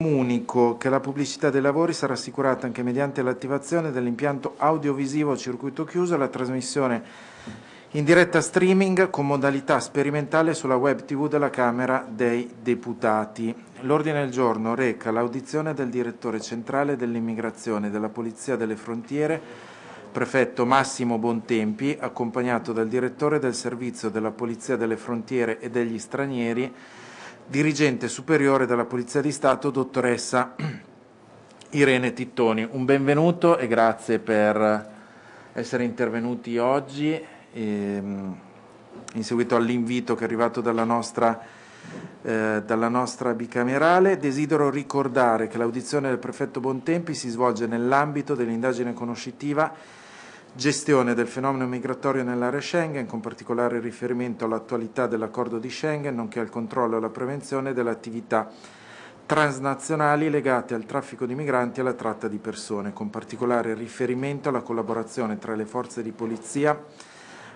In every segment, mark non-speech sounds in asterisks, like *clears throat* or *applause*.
Comunico che la pubblicità dei lavori sarà assicurata anche mediante l'attivazione dell'impianto audiovisivo a circuito chiuso e la trasmissione in diretta streaming con modalità sperimentale sulla web tv della Camera dei Deputati. L'ordine del giorno reca l'audizione del direttore centrale dell'immigrazione della Polizia delle Frontiere, prefetto Massimo Bontempi, accompagnato dal direttore del servizio della Polizia delle Frontiere e degli Stranieri, dirigente superiore della Polizia di Stato, dottoressa *clears throat* Irene Tittoni. Un benvenuto e grazie per essere intervenuti oggi ehm, in seguito all'invito che è arrivato dalla nostra, eh, dalla nostra bicamerale. Desidero ricordare che l'audizione del prefetto Bontempi si svolge nell'ambito dell'indagine conoscitiva gestione del fenomeno migratorio nell'area Schengen, con particolare riferimento all'attualità dell'accordo di Schengen, nonché al controllo e alla prevenzione delle attività transnazionali legate al traffico di migranti e alla tratta di persone, con particolare riferimento alla collaborazione tra le forze di polizia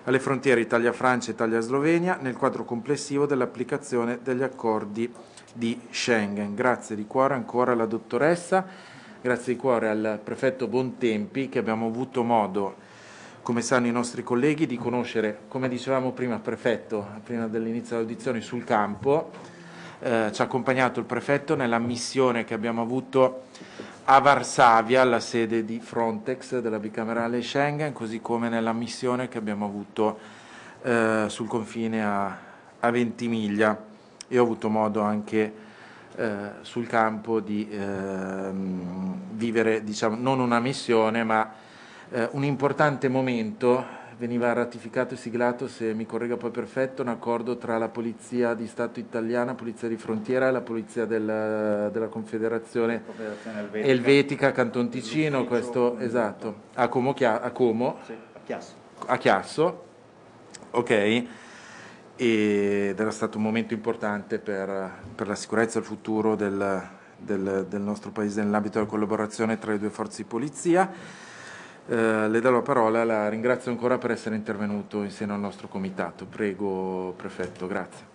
alle frontiere Italia-Francia e Italia-Slovenia nel quadro complessivo dell'applicazione degli accordi di Schengen. Grazie di cuore ancora alla dottoressa. Grazie di cuore al prefetto Bontempi che abbiamo avuto modo, come sanno i nostri colleghi, di conoscere, come dicevamo prima, prefetto, prima dell'inizio dell'audizione, sul campo. Eh, ci ha accompagnato il prefetto nella missione che abbiamo avuto a Varsavia, alla sede di Frontex della bicamerale Schengen, così come nella missione che abbiamo avuto eh, sul confine a, a Ventimiglia. Io ho avuto modo anche eh, sul campo di ehm, vivere diciamo, non una missione ma eh, un importante momento veniva ratificato e siglato, se mi corregga poi perfetto, un accordo tra la Polizia di Stato italiana, Polizia di Frontiera e la Polizia della, della Confederazione, Elvetica, Elvetica, Canton Ticino, questo, esatto, a Como, a, Como, sì, a Chiasso. A Chiasso. ok ed era stato un momento importante per, per la sicurezza e il futuro del, del, del nostro Paese nell'ambito della collaborazione tra le due forze di polizia. Eh, le do la parola, la ringrazio ancora per essere intervenuto in seno al nostro comitato. Prego, prefetto, grazie.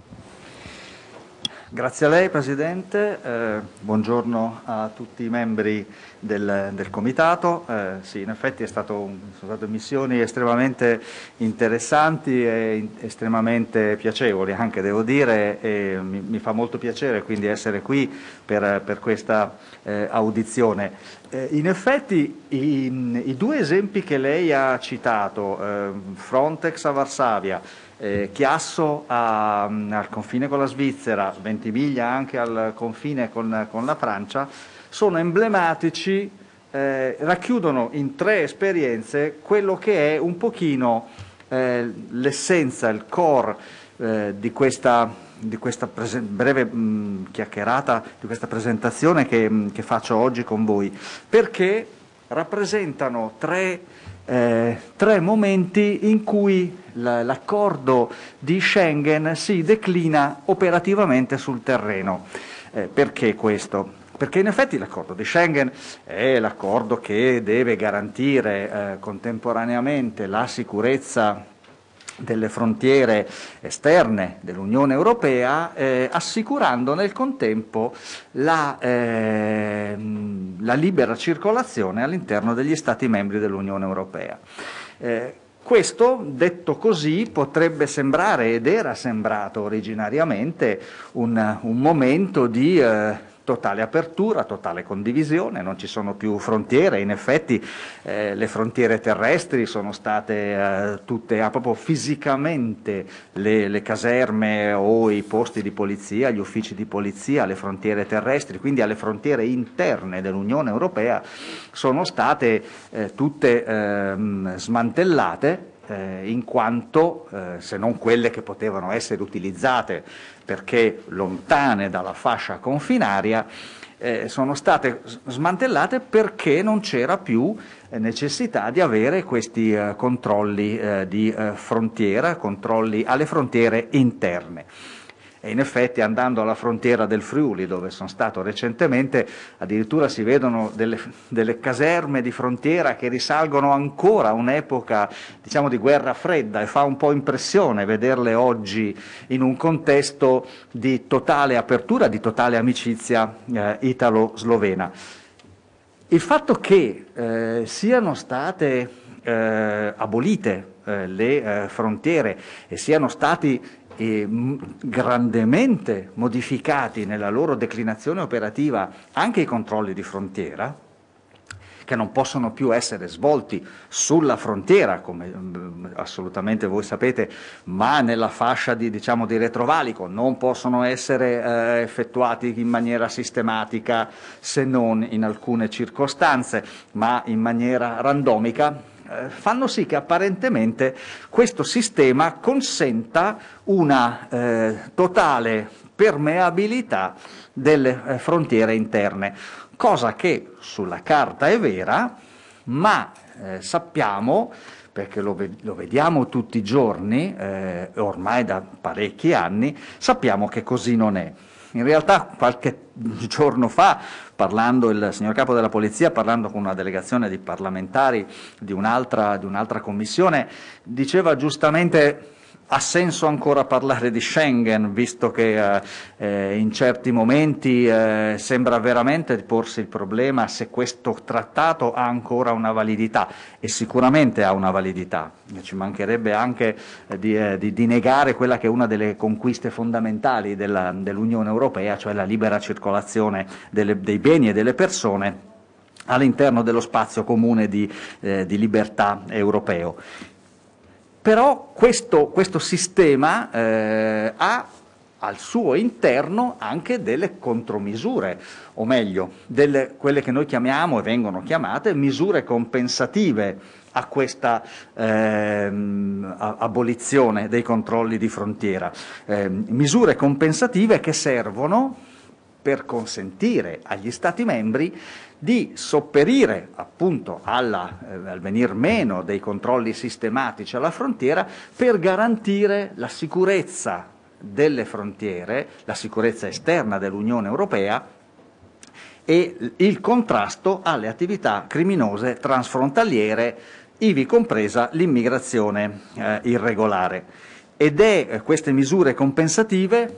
Grazie a lei Presidente, eh, buongiorno a tutti i membri del, del Comitato. Eh, sì, in effetti un, sono state missioni estremamente interessanti e in, estremamente piacevoli anche devo dire e mi, mi, fa molto piacere quindi essere qui per, per questa eh, audizione. Eh, in effetti i, i, due esempi che lei ha citato, eh, Frontex a Varsavia, eh, Chiasso a, mm, al confine con la Svizzera, Ventimiglia anche al confine con, con la Francia, sono emblematici, eh, racchiudono in tre esperienze quello che è un pochino eh, l'essenza, il core eh, di questa, di questa presen- breve mh, mm, chiacchierata, di questa presentazione che, mh, mm, che faccio oggi con voi, perché rappresentano tre, eh, tre momenti in cui l'accordo di Schengen si declina operativamente sul terreno. Eh, perché questo? Perché in effetti l'accordo di Schengen è l'accordo che deve garantire eh, contemporaneamente la sicurezza delle frontiere esterne dell'Unione Europea, eh, assicurando nel contempo la, eh, la, libera circolazione all'interno degli Stati membri dell'Unione Europea. Eh, questo, detto così, potrebbe sembrare ed era sembrato originariamente un, un momento di eh, totale apertura, totale condivisione, non ci sono più frontiere, in effetti eh, le frontiere terrestri sono state eh, tutte, ah, proprio fisicamente le, le, caserme o i posti di polizia, gli uffici di polizia, le frontiere terrestri, quindi alle frontiere interne dell'Unione Europea sono state eh, tutte ehm, smantellate eh, in quanto, eh, se non quelle che potevano essere utilizzate perché lontane dalla fascia confinaria, eh, sono state smantellate perché non c'era più eh, necessità di avere questi eh, controlli eh, di eh, frontiera, controlli alle frontiere interne e in effetti andando alla frontiera del Friuli dove sono stato recentemente addirittura si vedono delle, delle caserme di frontiera che risalgono ancora a un'epoca diciamo, di guerra fredda e fa un po' impressione vederle oggi in un contesto di totale apertura, di totale amicizia eh, italo-slovena. Il fatto che eh, siano state eh, abolite eh, le eh, frontiere e siano stati eh, grandemente modificati nella loro declinazione operativa anche i controlli di frontiera, che non possono più essere svolti sulla frontiera, come mm, assolutamente voi sapete, ma nella fascia di, diciamo, di retrovalico, non possono essere eh, effettuati in maniera sistematica se non in alcune circostanze, ma in maniera randomica eh, fanno sì che apparentemente questo sistema consenta una eh, totale permeabilità delle eh, frontiere interne, cosa che sulla carta è vera, ma eh, sappiamo perché lo, ve- lo, vediamo tutti i giorni, eh, ormai da parecchi anni, sappiamo che così non è. In realtà qualche giorno fa, parlando il signor capo della polizia, parlando con una delegazione di parlamentari di un'altra, di un'altra commissione, diceva giustamente ha senso ancora parlare di Schengen, visto che eh, eh, in certi momenti eh, sembra veramente porsi il problema se questo trattato ha ancora una validità e sicuramente ha una validità. Ci mancherebbe anche eh, eh, di, di, negare quella che è una delle conquiste fondamentali della, dell'Unione Europea, cioè la libera circolazione delle, dei beni e delle persone all'interno dello spazio comune di, eh, di libertà europeo. Però questo, questo sistema eh, ha al suo interno anche delle contromisure, o meglio, delle, quelle che noi chiamiamo e vengono chiamate misure compensative a questa ehm, abolizione dei controlli di frontiera. Eh, misure compensative che servono per consentire agli Stati membri di sopperire appunto alla, eh, al venir meno dei controlli sistematici alla frontiera per garantire la sicurezza delle frontiere, la sicurezza esterna dell'Unione Europea e il contrasto alle attività criminose transfrontaliere, ivi compresa l'immigrazione eh, irregolare. Ed è eh, queste misure compensative,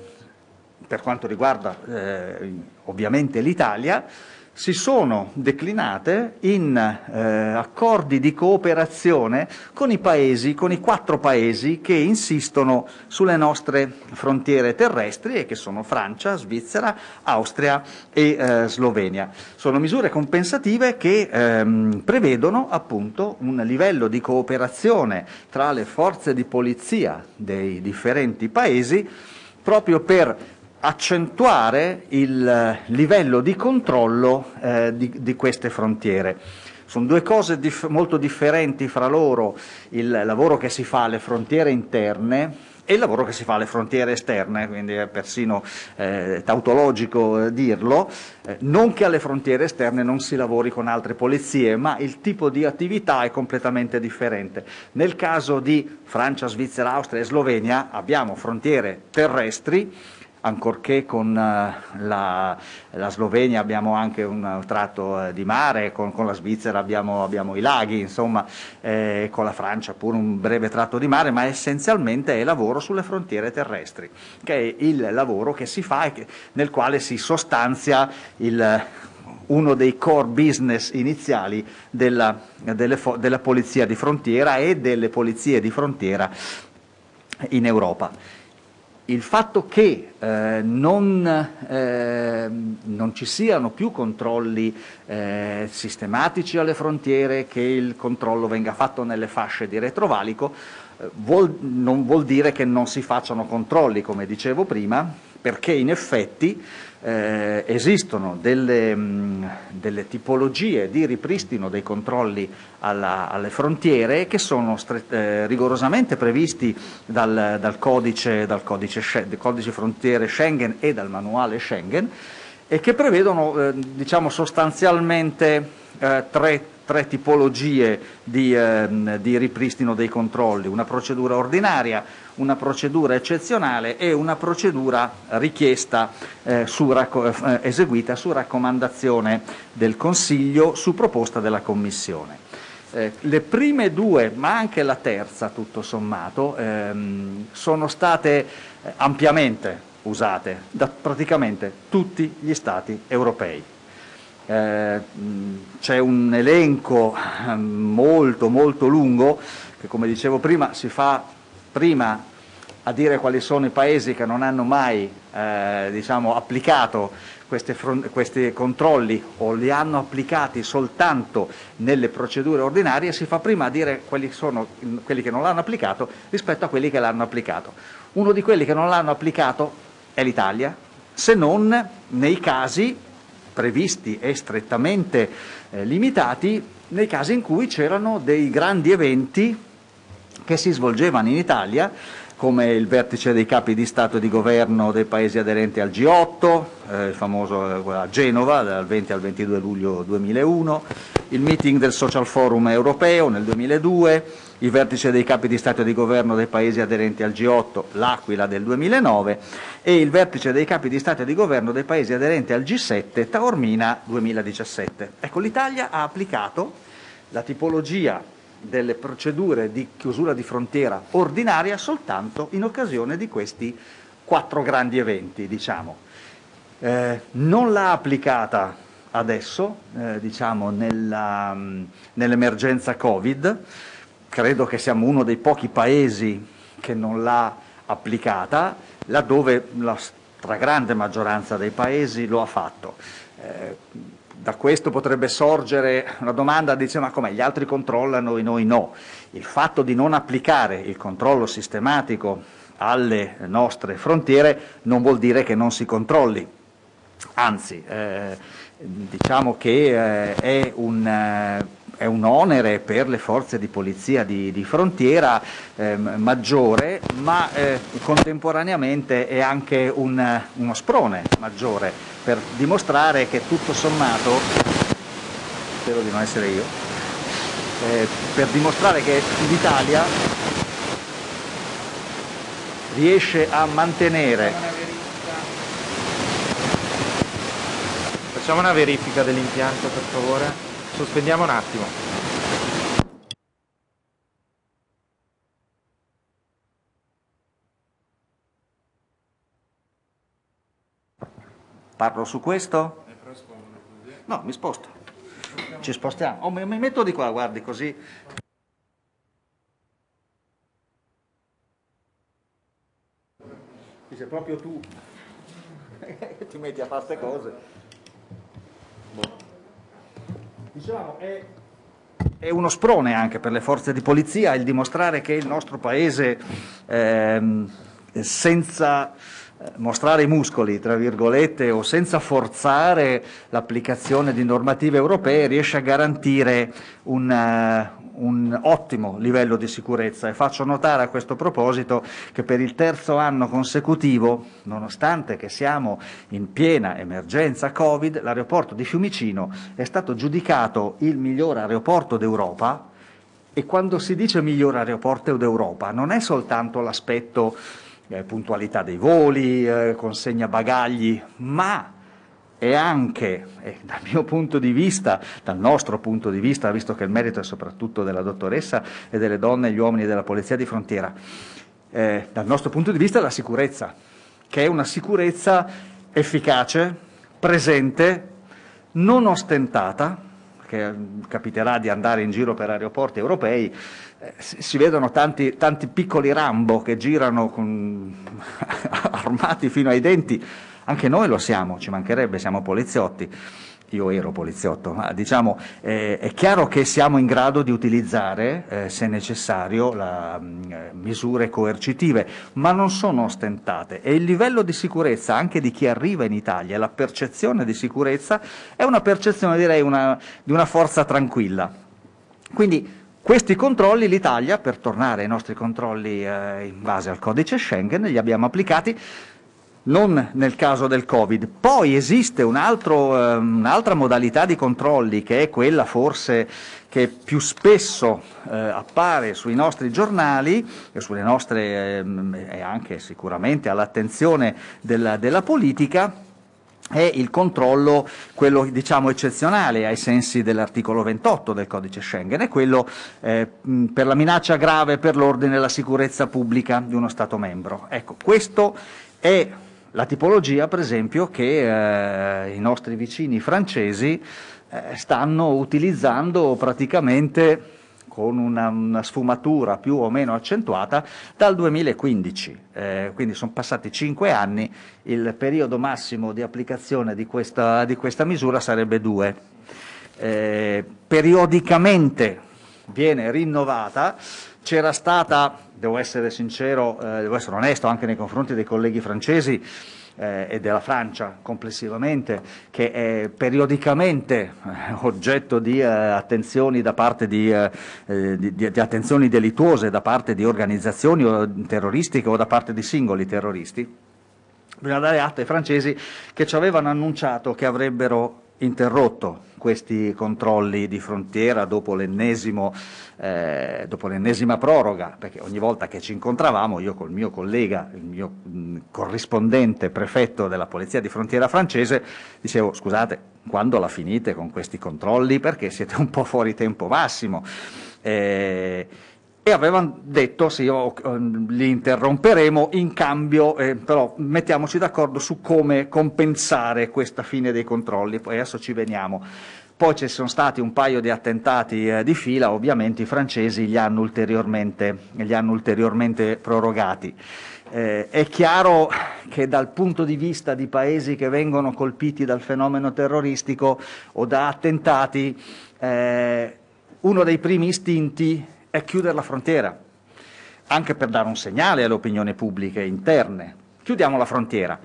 per quanto riguarda eh, ovviamente l'Italia, si sono declinate in eh, accordi di cooperazione con i paesi, con i quattro paesi che insistono sulle nostre frontiere terrestri e che sono Francia, Svizzera, Austria e eh, Slovenia. Sono misure compensative che ehm, prevedono appunto un livello di cooperazione tra le forze di polizia dei differenti paesi proprio per accentuare il eh, livello di controllo eh, di, di, queste frontiere. Sono due cose dif molto differenti fra loro, il lavoro che si fa alle frontiere interne e il lavoro che si fa alle frontiere esterne, quindi è persino eh, tautologico eh, dirlo, eh, non che alle frontiere esterne non si lavori con altre polizie, ma il tipo di attività è completamente differente. Nel caso di Francia, Svizzera, Austria e Slovenia abbiamo frontiere terrestri ancorché con eh, la, la, Slovenia abbiamo anche un tratto eh, di mare, con, con la Svizzera abbiamo, abbiamo, i laghi, insomma, eh, con la Francia pure un breve tratto di mare, ma essenzialmente è lavoro sulle frontiere terrestri, che è il lavoro che si fa e che, nel quale si sostanzia il, uno dei core business iniziali della, delle, della polizia di frontiera e delle polizie di frontiera in Europa il fatto che eh, non, eh, non, ci siano più controlli eh, sistematici alle frontiere, che il controllo venga fatto nelle fasce di retrovalico, eh, vuol, non vuol dire che non si facciano controlli, come dicevo prima, perché in effetti eh, esistono delle, mh, mm, delle, tipologie di ripristino dei controlli alla, alle frontiere che sono eh, rigorosamente previsti dal, dal, codice, dal codice, codice, frontiere Schengen e dal manuale Schengen e che prevedono eh, diciamo sostanzialmente eh, tre, tre, tipologie di, ehm, di ripristino dei controlli, una procedura ordinaria, una procedura eccezionale e una procedura richiesta, eh, su eh, eseguita su raccomandazione del Consiglio su proposta della Commissione. Eh, le prime due, ma anche la terza tutto sommato, ehm, sono state eh, ampiamente usate da praticamente tutti gli Stati europei. Eh, c'è un elenco ehm, molto molto lungo che come dicevo prima si fa prima a dire quali sono i paesi che non hanno mai eh, diciamo, applicato questi controlli o li hanno applicati soltanto nelle procedure ordinarie, si fa prima a dire quali sono, quelli che non l'hanno applicato rispetto a quelli che l'hanno applicato. Uno di quelli che non l'hanno applicato è l'Italia, se non nei casi previsti e strettamente eh, limitati, nei casi in cui c'erano dei grandi eventi che si svolgevano in Italia come il vertice dei capi di Stato e di Governo dei paesi aderenti al G8, eh, il famoso eh, a Genova dal 20 al 22 luglio 2001, il meeting del Social Forum europeo nel 2002, il vertice dei capi di Stato e di Governo dei paesi aderenti al G8, l'Aquila del 2009 e il vertice dei capi di Stato e di Governo dei paesi aderenti al G7, Taormina 2017. Ecco, l'Italia ha applicato la tipologia delle procedure di chiusura di frontiera ordinaria soltanto in occasione di questi quattro grandi eventi, diciamo. eh, non l'ha applicata adesso, eh, diciamo, mm, nell'emergenza Covid, credo che siamo uno dei pochi paesi che non l'ha applicata, laddove la stragrande maggioranza dei paesi lo ha fatto. Eh, da questo potrebbe sorgere una domanda, dice ma come gli altri controllano e noi no? Il fatto di non applicare il controllo sistematico alle nostre frontiere non vuol dire che non si controlli, anzi eh, diciamo che eh, è un... Eh, è un onere per le forze di polizia di, di frontiera eh, maggiore, ma eh, contemporaneamente è anche un, uno sprone maggiore per dimostrare che tutto sommato, spero di non essere io, eh, per dimostrare che l'Italia riesce a mantenere... Facciamo una verifica dell'impianto per favore, sospendiamo un attimo. Parlo su questo? No, mi sposto. Ci spostiamo. Oh, mi, metto di qua, guardi, così se proprio tu *laughs* ti metti a fare queste cose. Boh. diciamo è... è, uno sprone anche per le forze di polizia il dimostrare che il nostro paese, eh, senza eh, mostrare i muscoli, tra virgolette, o senza forzare l'applicazione di normative europee, riesce a garantire un, eh, un, ottimo livello di sicurezza. E faccio notare a questo proposito che per il terzo anno consecutivo, nonostante che siamo in piena emergenza Covid, l'aeroporto di Fiumicino è stato giudicato il miglior aeroporto d'Europa. E quando si dice miglior aeroporto d'Europa non è soltanto l'aspetto eh, puntualità dei voli, eh, consegna bagagli, ma è anche, eh, dal mio punto di vista, dal nostro punto di vista, visto che il merito è soprattutto della dottoressa e delle donne e gli uomini della Polizia di Frontiera, eh, dal nostro punto di vista la sicurezza, che è una sicurezza efficace, presente, non ostentata, che mm, capiterà di andare in giro per aeroporti europei, eh, si vedono tanti, tanti, piccoli Rambo che girano con... *laughs* armati fino ai denti. Anche noi lo siamo, ci mancherebbe, siamo poliziotti io ero poliziotto, ma diciamo eh, è chiaro che siamo in grado di utilizzare, eh, se necessario, la, mh, mm, eh, misure coercitive, ma non sono ostentate e il livello di sicurezza anche di chi arriva in Italia, la percezione di sicurezza è una percezione direi una, di una forza tranquilla. Quindi questi controlli l'Italia, per tornare ai nostri controlli eh, in base al codice Schengen, li abbiamo applicati non nel caso del Covid. Poi esiste un altro, eh, un'altra modalità di controlli che è quella forse che più spesso eh, appare sui nostri giornali e sulle nostre eh, e anche sicuramente all'attenzione della, della politica è il controllo, quello diciamo eccezionale ai sensi dell'articolo 28 del codice Schengen, è quello eh, per la minaccia grave per l'ordine e la sicurezza pubblica di uno Stato membro. Ecco, questo è la tipologia, per esempio, che eh, i nostri vicini francesi eh, stanno utilizzando praticamente con una, una, sfumatura più o meno accentuata dal 2015, eh, quindi sono passati cinque anni, il periodo massimo di applicazione di questa, di questa misura sarebbe 2. Eh, periodicamente viene rinnovata. C'era stata, devo essere sincero, eh, devo essere onesto anche nei confronti dei colleghi francesi, eh, e della Francia complessivamente, che è periodicamente eh, oggetto di eh, attenzioni, da di, eh, eh di, di attenzioni delittuose da parte di organizzazioni terroristiche o da parte di singoli terroristi. Bisogna dare atto ai francesi che ci avevano annunciato che avrebbero interrotto questi controlli di frontiera dopo, eh, dopo l'ennesima proroga, perché ogni volta che ci incontravamo io col mio collega, il mio mh, corrispondente prefetto della Polizia di Frontiera francese, dicevo scusate, quando la finite con questi controlli? Perché siete un po' fuori tempo massimo. Eh, e avevano detto sì, oh, mm, li interromperemo in cambio, eh, però mettiamoci d'accordo su come compensare questa fine dei controlli, poi adesso ci veniamo. Poi ci sono stati un paio di attentati eh, di fila, ovviamente i francesi li hanno ulteriormente, li hanno ulteriormente prorogati. Eh, è chiaro che dal punto di vista di paesi che vengono colpiti dal fenomeno terroristico o da attentati, eh, uno dei primi istinti è chiudere la frontiera, anche per dare un segnale alle opinioni pubbliche interne. Chiudiamo la frontiera.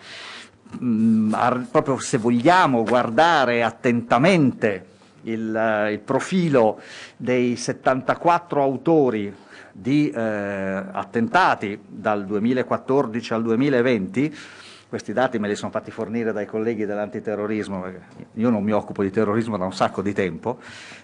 Mm, proprio se vogliamo guardare attentamente il, eh, il profilo dei 74 autori di eh, attentati dal 2014 al 2020, questi dati me li sono fatti fornire dai colleghi dell'antiterrorismo, io non mi occupo di terrorismo da un sacco di tempo,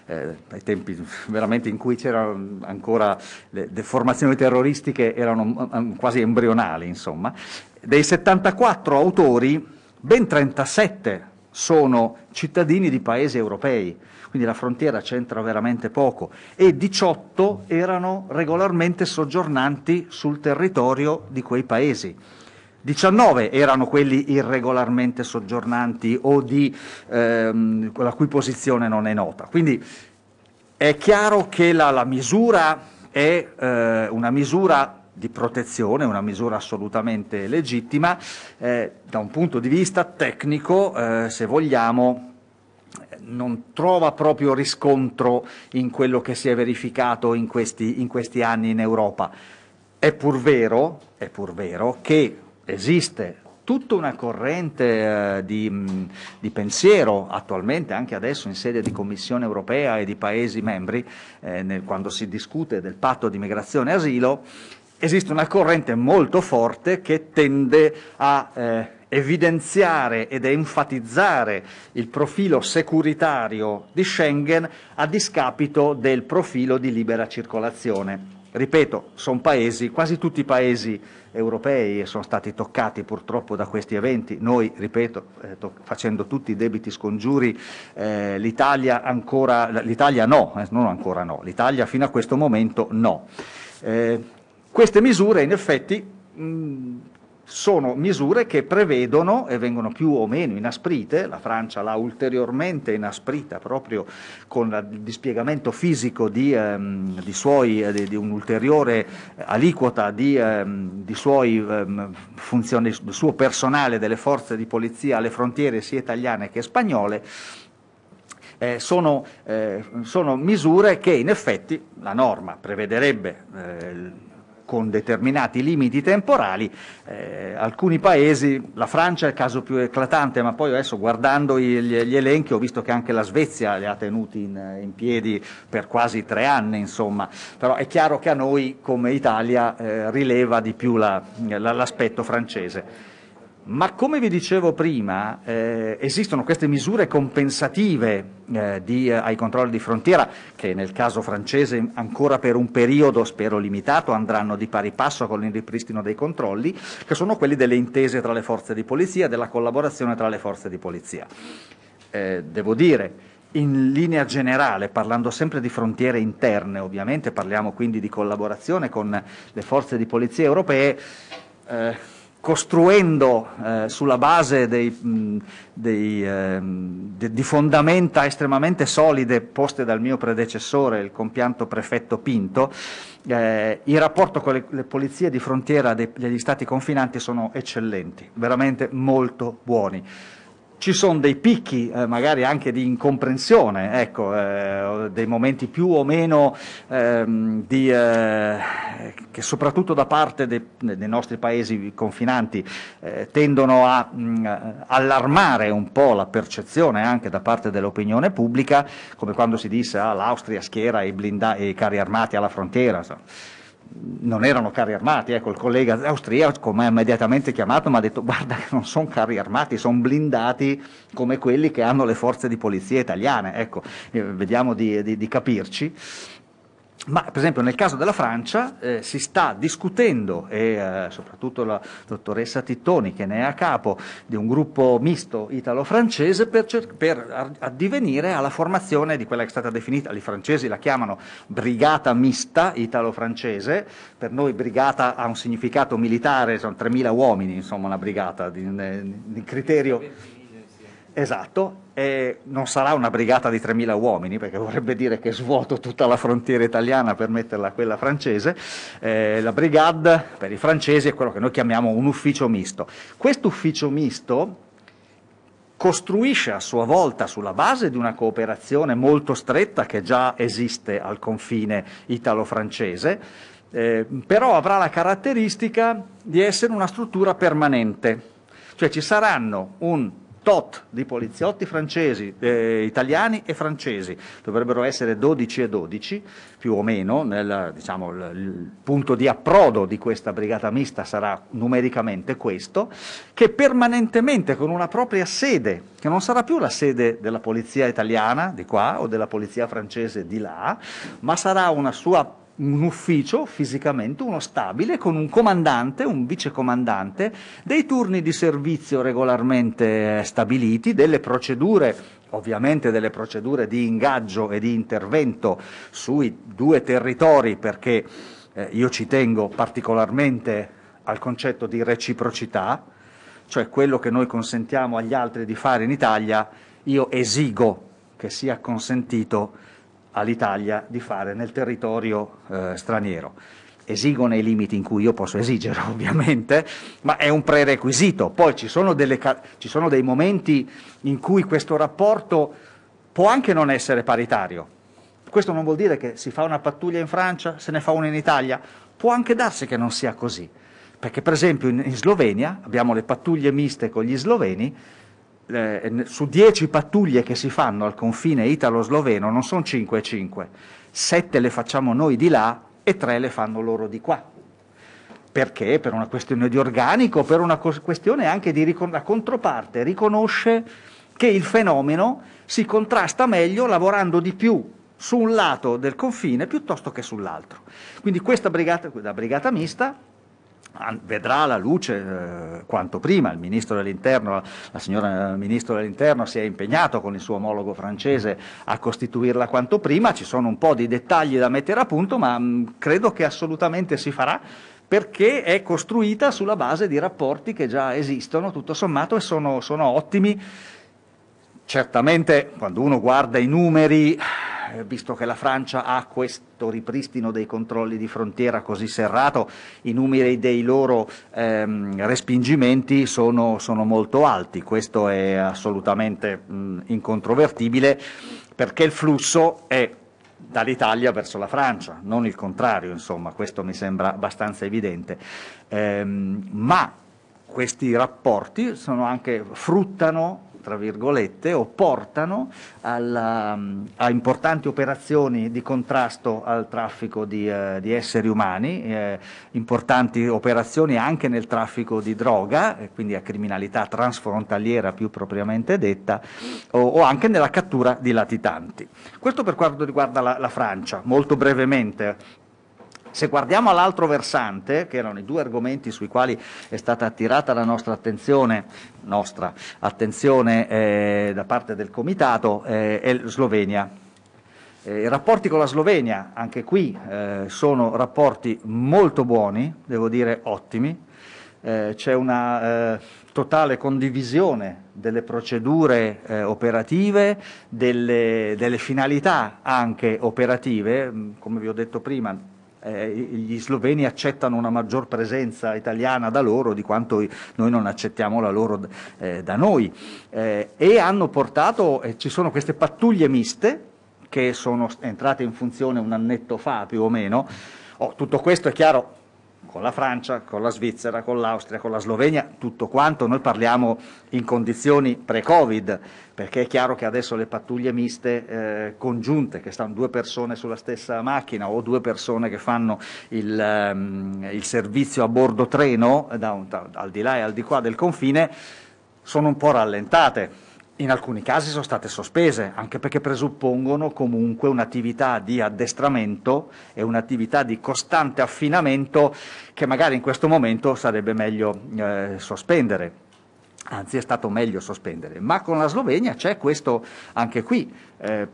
eh, ai tempi veramente in cui c'erano ancora le, le formazioni terroristiche erano ehm, quasi embrionali, insomma. Dei 74 autori, ben 37 sono cittadini di paesi europei, quindi la frontiera c'entra veramente poco, e 18 erano regolarmente soggiornanti sul territorio di quei paesi. 19 erano quelli irregolarmente soggiornanti o di, ehm, la cui posizione non è nota. Quindi è chiaro che la, la misura è eh, una misura di protezione, una misura assolutamente legittima, eh, da un punto di vista tecnico, eh, se vogliamo, non trova proprio riscontro in quello che si è verificato in questi, in questi anni in Europa. È pur vero, è pur vero che esiste tutta una corrente eh, di, mm, di, pensiero attualmente, anche adesso in sede di Commissione europea e di Paesi membri, eh, nel, quando si discute del patto di migrazione e asilo, esiste una corrente molto forte che tende a eh, evidenziare ed enfatizzare il profilo securitario di Schengen a discapito del profilo di libera circolazione ripeto, sono paesi, quasi tutti i paesi europei sono stati toccati purtroppo da questi eventi. Noi, ripeto, eh, to- facendo tutti i debiti scongiuri, eh, l'Italia ancora, l'Italia no, eh, non ancora no, l'Italia fino a questo momento no. Eh, queste misure in effetti mh, sono misure che prevedono e vengono più o meno inasprite, la Francia l'ha ulteriormente inasprita proprio con il dispiegamento fisico di, ehm, di, suoi, eh, di, di un'ulteriore eh, aliquota di, ehm, suoi, ehm, funzioni, suo personale delle forze di polizia alle frontiere sia italiane che spagnole. Eh, sono, eh, sono, misure che in effetti la norma prevederebbe eh, con determinati limiti temporali. Eh, alcuni paesi, la Francia è il caso più eclatante, ma poi adesso guardando gli, gli elenchi ho visto che anche la Svezia li ha tenuti in, in, piedi per quasi tre anni, insomma. Però è chiaro che a noi, come Italia, eh, rileva di più la, l'aspetto francese. Ma come vi dicevo prima, eh, esistono queste misure compensative eh, di, eh, ai controlli di frontiera, che nel caso francese ancora per un periodo, spero limitato, andranno di pari passo con il ripristino dei controlli, che sono quelli delle intese tra le forze di polizia, della collaborazione tra le forze di polizia. Eh, devo dire, in linea generale, parlando sempre di frontiere interne, ovviamente parliamo quindi di collaborazione con le forze di polizia europee, eh, costruendo eh, sulla base dei, dei, eh, de, di fondamenta estremamente solide poste dal mio predecessore, il compianto prefetto Pinto, eh, il rapporto con le, le polizie di frontiera dei, degli stati confinanti sono eccellenti, veramente molto buoni ci sono dei picchi eh, magari anche di incomprensione, ecco, eh, dei momenti più o meno ehm, di, eh, che soprattutto da parte de, dei nostri paesi confinanti eh, tendono a mh, mm, allarmare un po' la percezione anche da parte dell'opinione pubblica, come quando si disse ah, l'Austria schiera i, blinda- i carri armati alla frontiera. So non erano carri armati, ecco il collega austriaco mi ha immediatamente chiamato e mi ha detto guarda che non sono carri armati, sono blindati come quelli che hanno le forze di polizia italiane, ecco, eh, vediamo di, di, di capirci. Ma per esempio nel caso della Francia eh, si sta discutendo e eh, soprattutto la dottoressa Tittoni che ne è a capo di un gruppo misto italo-francese per, cer- per addivenire alla formazione di quella che è stata definita, i francesi la chiamano brigata mista italo-francese, per noi brigata ha un significato militare, sono 3.000 uomini insomma una brigata di, di, di criterio... Esatto, eh, non sarà una brigata di 3.000 uomini, perché vorrebbe dire che svuoto tutta la frontiera italiana per metterla a quella francese. Eh, la brigade per i francesi è quello che noi chiamiamo un ufficio misto. Questo ufficio misto costruisce a sua volta sulla base di una cooperazione molto stretta che già esiste al confine italo-francese, eh, però avrà la caratteristica di essere una struttura permanente, cioè ci saranno un tot di poliziotti francesi, eh, italiani e francesi, dovrebbero essere 12 e 12 più o meno, nel, diciamo, il, il punto di approdo di questa brigata mista sarà numericamente questo, che permanentemente con una propria sede, che non sarà più la sede della polizia italiana di qua o della polizia francese di là, ma sarà una sua un ufficio fisicamente, uno stabile, con un comandante, un vicecomandante, dei turni di servizio regolarmente stabiliti, delle procedure ovviamente delle procedure di ingaggio e di intervento sui due territori perché eh, io ci tengo particolarmente al concetto di reciprocità, cioè quello che noi consentiamo agli altri di fare in Italia, io esigo che sia consentito all'Italia di fare nel territorio eh, straniero. Esigo nei limiti in cui io posso esigere, *laughs* ovviamente, ma è un prerequisito. Poi ci sono, delle, ci sono dei momenti in cui questo rapporto può anche non essere paritario. Questo non vuol dire che si fa una pattuglia in Francia, se ne fa una in Italia, può anche darsi che non sia così, perché per esempio in, in Slovenia abbiamo le pattuglie miste con gli sloveni eh, eh, su 10 pattuglie che si fanno al confine italo-sloveno non sono 5 e 5, 7 le facciamo noi di là e 3 le fanno loro di qua. Perché? Per una questione di organico, per una questione anche di ricon- la controparte riconosce che il fenomeno si contrasta meglio lavorando di più su un lato del confine piuttosto che sull'altro. Quindi questa brigata, la brigata mista vedrà la luce eh, quanto prima. Il ministro dell'interno, la signora ministro dell'interno si è impegnato con il suo omologo francese a costituirla quanto prima. Ci sono un po' di dettagli da mettere a punto, ma mh, mm, credo che assolutamente si farà perché è costruita sulla base di rapporti che già esistono, tutto sommato, e sono, sono ottimi. Certamente quando uno guarda i numeri eh, visto che la Francia ha questo ripristino dei controlli di frontiera così serrato, i numeri dei loro ehm, respingimenti sono, sono, molto alti, questo è assolutamente mh, incontrovertibile perché il flusso è dall'Italia verso la Francia, non il contrario, insomma, questo mi sembra abbastanza evidente. Ehm, ma questi rapporti sono anche, fruttano tra virgolette, o portano alla, um, a importanti operazioni di contrasto al traffico di, eh, di esseri umani, eh, importanti operazioni anche nel traffico di droga, quindi a criminalità transfrontaliera più propriamente detta, o, o, anche nella cattura di latitanti. Questo per quanto riguarda la, la Francia, molto brevemente, se guardiamo all'altro versante, che erano i due argomenti sui quali è stata attirata la nostra attenzione, nostra attenzione eh, da parte del Comitato, eh, è Slovenia. Eh, I rapporti con la Slovenia, anche qui, eh, sono rapporti molto buoni, devo dire ottimi. Eh, c'è una eh, totale condivisione delle procedure eh, operative, delle, delle, finalità anche operative, mm, come vi ho detto prima eh, gli sloveni accettano una maggior presenza italiana da loro di quanto noi non accettiamo la loro eh, da noi eh, e hanno portato, ci sono queste pattuglie miste che sono entrate in funzione un annetto fa più o meno, oh, tutto questo è chiaro con la Francia, con la Svizzera, con l'Austria, con la Slovenia, tutto quanto. Noi parliamo in condizioni pre-Covid, perché è chiaro che adesso le pattuglie miste eh, congiunte, che stanno due persone sulla stessa macchina o due persone che fanno il, um, il servizio a bordo treno, da un, da, al di là e al di qua del confine, sono un po' rallentate in alcuni casi sono state sospese, anche perché presuppongono comunque un'attività di addestramento e un'attività di costante affinamento che magari in questo momento sarebbe meglio eh, sospendere anzi è stato meglio sospendere. Ma con la Slovenia c'è questo anche qui, eh,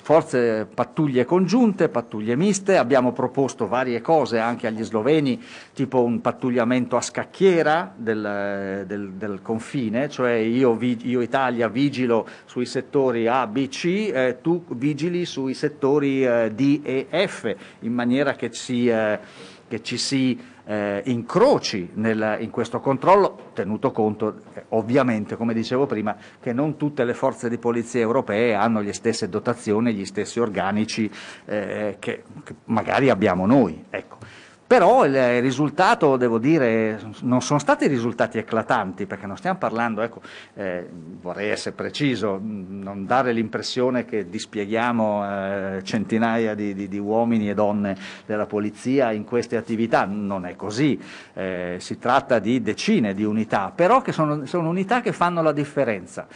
forze, pattuglie congiunte, pattuglie miste, abbiamo proposto varie cose anche agli sloveni, tipo un pattugliamento a scacchiera del, del, del confine, cioè io, io, Italia vigilo sui settori A, B, C, eh, tu vigili sui settori eh, D e F, in maniera che ci, eh, che ci si eh, incroci nel, in questo controllo, tenuto conto eh, ovviamente, come dicevo prima, che non tutte le forze di polizia europee hanno le stesse dotazioni, gli stessi organici eh, che, che, magari abbiamo noi. Ecco. Però eh, il risultato, devo dire, non sono stati risultati eclatanti, perché non stiamo parlando, ecco, eh, vorrei essere preciso, mm, non dare l'impressione che dispieghiamo eh, centinaia di, di, di, uomini e donne della polizia in queste attività, non è così, eh, si tratta di decine di unità, però che sono, sono unità che fanno la differenza,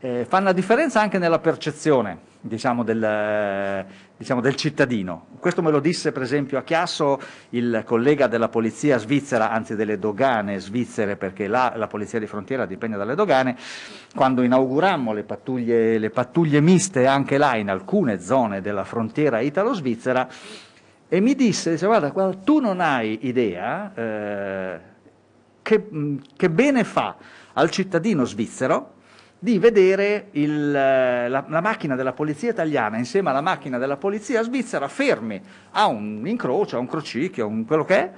eh, fanno la differenza anche nella percezione diciamo, del, diciamo, del, cittadino. Questo me lo disse per esempio a Chiasso il collega della polizia svizzera, anzi delle dogane svizzere, perché là la polizia di frontiera dipende dalle dogane, quando inaugurammo le pattuglie, le pattuglie miste anche là in alcune zone della frontiera italo-svizzera e mi disse, dice, guarda, guarda, tu non hai idea eh, che, che bene fa al cittadino svizzero di vedere il, eh, la, la, macchina della polizia italiana insieme alla macchina della polizia svizzera fermi a un incrocio, a un crocicchio, a un quello che è,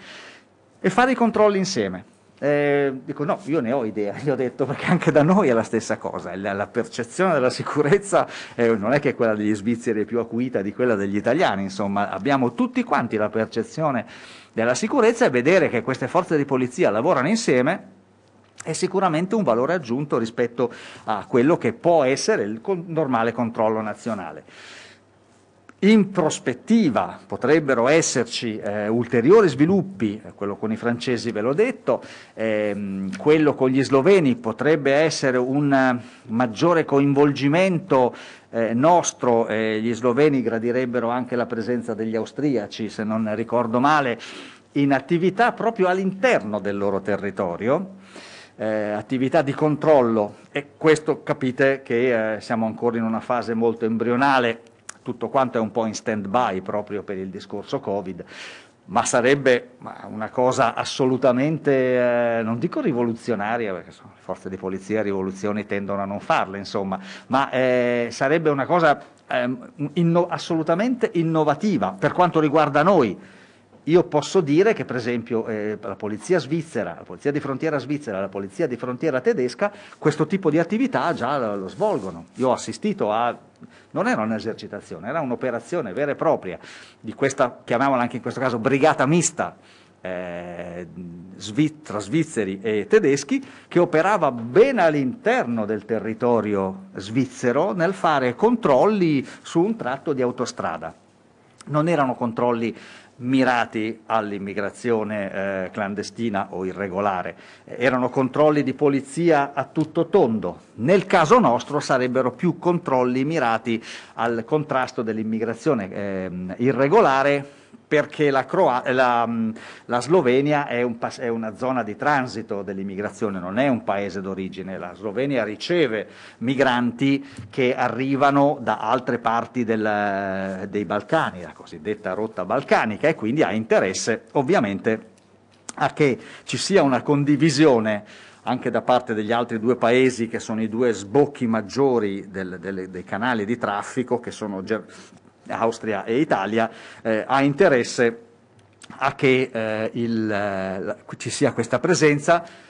e fare i controlli insieme. Eh, dico no, io ne ho idea, gli ho detto perché anche da noi è la stessa cosa, la, la percezione della sicurezza eh, non è che quella degli svizzeri è più acuita di quella degli italiani, insomma abbiamo tutti quanti la percezione della sicurezza e vedere che queste forze di polizia lavorano insieme è sicuramente un valore aggiunto rispetto a quello che può essere il normale controllo nazionale. In prospettiva potrebbero esserci eh, ulteriori sviluppi, eh, quello con i francesi ve l'ho detto, ehm, quello con gli sloveni potrebbe essere un eh, maggiore coinvolgimento eh, nostro, eh, gli sloveni gradirebbero anche la presenza degli austriaci, se non ricordo male, in attività proprio all'interno del loro territorio eh, attività di controllo e questo capite che eh, siamo ancora in una fase molto embrionale, tutto quanto è un po' in stand-by proprio per il discorso Covid, ma sarebbe una cosa assolutamente, eh, non dico rivoluzionaria, perché so, le forze di polizia rivoluzioni tendono a non farle, insomma, ma eh, sarebbe una cosa eh, inno assolutamente innovativa per quanto riguarda noi, io posso dire che, per esempio, eh, la polizia svizzera, la polizia di frontiera svizzera, la polizia di frontiera tedesca, questo tipo di attività già lo, lo svolgono. Io ho assistito a. Non era un'esercitazione, era un'operazione vera e propria di questa, chiamiamola anche in questo caso, brigata mista eh, tra svizzeri e tedeschi, che operava ben all'interno del territorio svizzero nel fare controlli su un tratto di autostrada. Non erano controlli mirati all'immigrazione eh, clandestina o irregolare, erano controlli di polizia a tutto tondo. Nel caso nostro sarebbero più controlli mirati al contrasto dell'immigrazione eh, irregolare perché la, Croa- la, mm, la Slovenia è, un, è, una zona di transito dell'immigrazione, non è un paese d'origine. La Slovenia riceve migranti che arrivano da altre parti del, dei Balcani, la cosiddetta rotta balcanica, e quindi ha interesse ovviamente a che ci sia una condivisione anche da parte degli altri due paesi che sono i due sbocchi maggiori del, del, dei canali di traffico, che sono Austria e Italia, eh, ha interesse a che eh, il, la, ci sia questa presenza.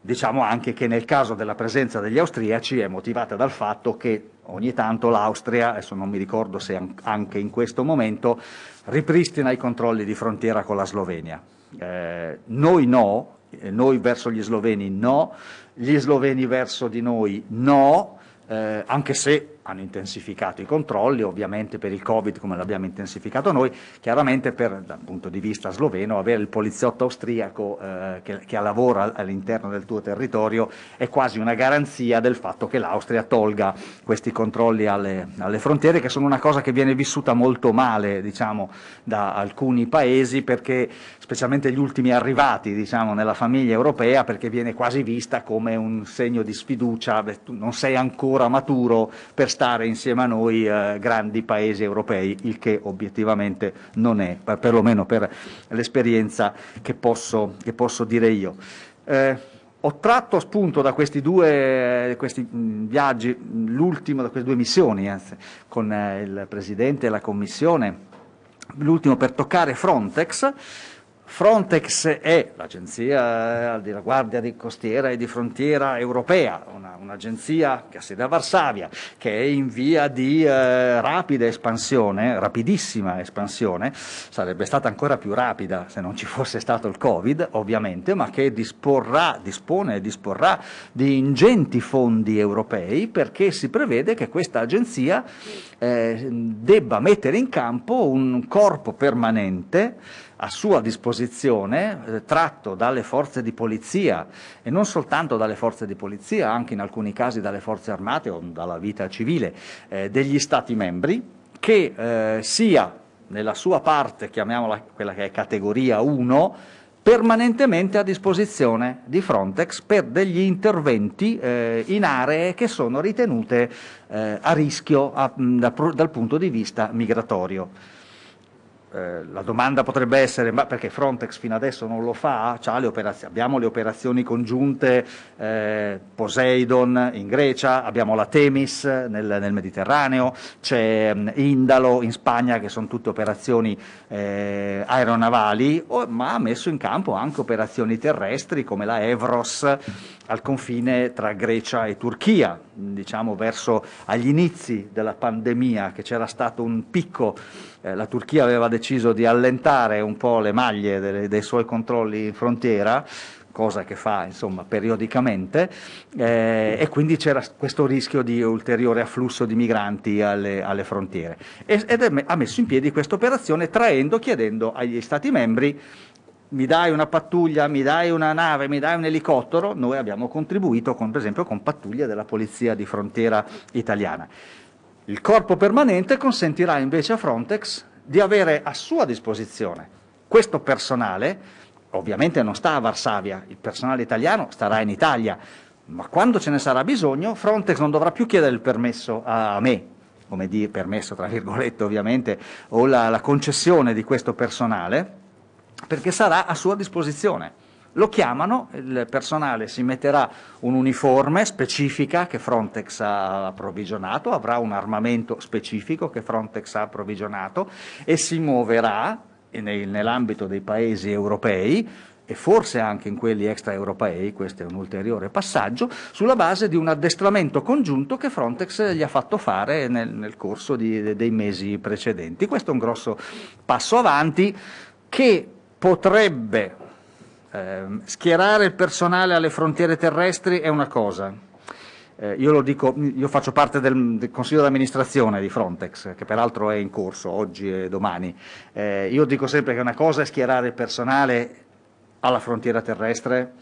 Diciamo anche che nel caso della presenza degli austriaci è motivata dal fatto che ogni tanto l'Austria, adesso non mi ricordo se anche in questo momento, ripristina i controlli di frontiera con la Slovenia. Eh, noi no, eh, noi verso gli sloveni no, gli sloveni verso di noi no, eh, anche se hanno intensificato i controlli, ovviamente per il Covid come l'abbiamo intensificato noi, chiaramente per, dal punto di vista sloveno avere il poliziotto austriaco eh, che, che, lavora all'interno del tuo territorio è quasi una garanzia del fatto che l'Austria tolga questi controlli alle, alle frontiere che sono una cosa che viene vissuta molto male diciamo, da alcuni paesi perché specialmente gli ultimi arrivati diciamo, nella famiglia europea perché viene quasi vista come un segno di sfiducia, beh, tu non sei ancora maturo per stare insieme a noi eh, grandi paesi europei, il che obiettivamente non è, perlomeno per l'esperienza che posso, che posso dire io. Eh, ho tratto spunto da questi due questi mm, viaggi, l'ultimo da queste due missioni, anzi, con eh, il Presidente e la Commissione, l'ultimo per toccare Frontex, Frontex è l'agenzia eh, della Guardia di Costiera e di Frontiera europea, una, un'agenzia che ha sede a Varsavia, che è in via di eh, rapida espansione, rapidissima espansione, sarebbe stata ancora più rapida se non ci fosse stato il Covid, ovviamente, ma che disporrà, dispone e disporrà di ingenti fondi europei perché si prevede che questa agenzia eh, debba mettere in campo un corpo permanente a sua disposizione, eh, tratto dalle forze di polizia e non soltanto dalle forze di polizia, anche in alcuni casi dalle forze armate o dalla vita civile eh, degli Stati membri, che eh, sia nella sua parte, chiamiamola quella che è categoria 1, permanentemente a disposizione di Frontex per degli interventi eh, in aree che sono ritenute eh, a rischio a, da, dal punto di vista migratorio. Eh, la domanda potrebbe essere ma perché Frontex fino adesso non lo fa? Le abbiamo le operazioni congiunte eh, Poseidon in Grecia, abbiamo la Temis nel, nel Mediterraneo, c'è um, Indalo in Spagna che sono tutte operazioni eh, aeronavali, o, ma ha messo in campo anche operazioni terrestri come la Evros al confine tra Grecia e Turchia, diciamo verso agli inizi della pandemia che c'era stato un picco, eh, la Turchia aveva deciso di allentare un po' le maglie dei, dei suoi controlli in frontiera, cosa che fa insomma, periodicamente, eh, e quindi c'era questo rischio di ulteriore afflusso di migranti alle, alle frontiere. ed è, ha messo in piedi questa operazione traendo, chiedendo agli Stati membri mi dai una pattuglia, mi dai una nave, mi dai un elicottero, noi abbiamo contribuito con, per esempio con pattuglie della Polizia di Frontiera italiana. Il corpo permanente consentirà invece a Frontex di avere a sua disposizione questo personale, ovviamente non sta a Varsavia, il personale italiano starà in Italia, ma quando ce ne sarà bisogno Frontex non dovrà più chiedere il permesso a me, come dire permesso tra virgolette ovviamente, o la, la concessione di questo personale perché sarà a sua disposizione. Lo chiamano, il personale si metterà un uniforme specifica che Frontex ha approvvigionato, avrà un armamento specifico che Frontex ha approvvigionato e si muoverà nell'ambito dei paesi europei e forse anche in quelli extraeuropei, questo è un ulteriore passaggio, sulla base di un addestramento congiunto che Frontex gli ha fatto fare nel, nel corso di, dei mesi precedenti. Questo è un grosso passo avanti che potrebbe eh, schierare il personale alle frontiere terrestri è una cosa. Eh, io, dico, io faccio parte del, del consiglio d'amministrazione di Frontex, che peraltro è in corso oggi e domani. Eh, io dico sempre che una cosa è schierare il personale alla frontiera terrestre,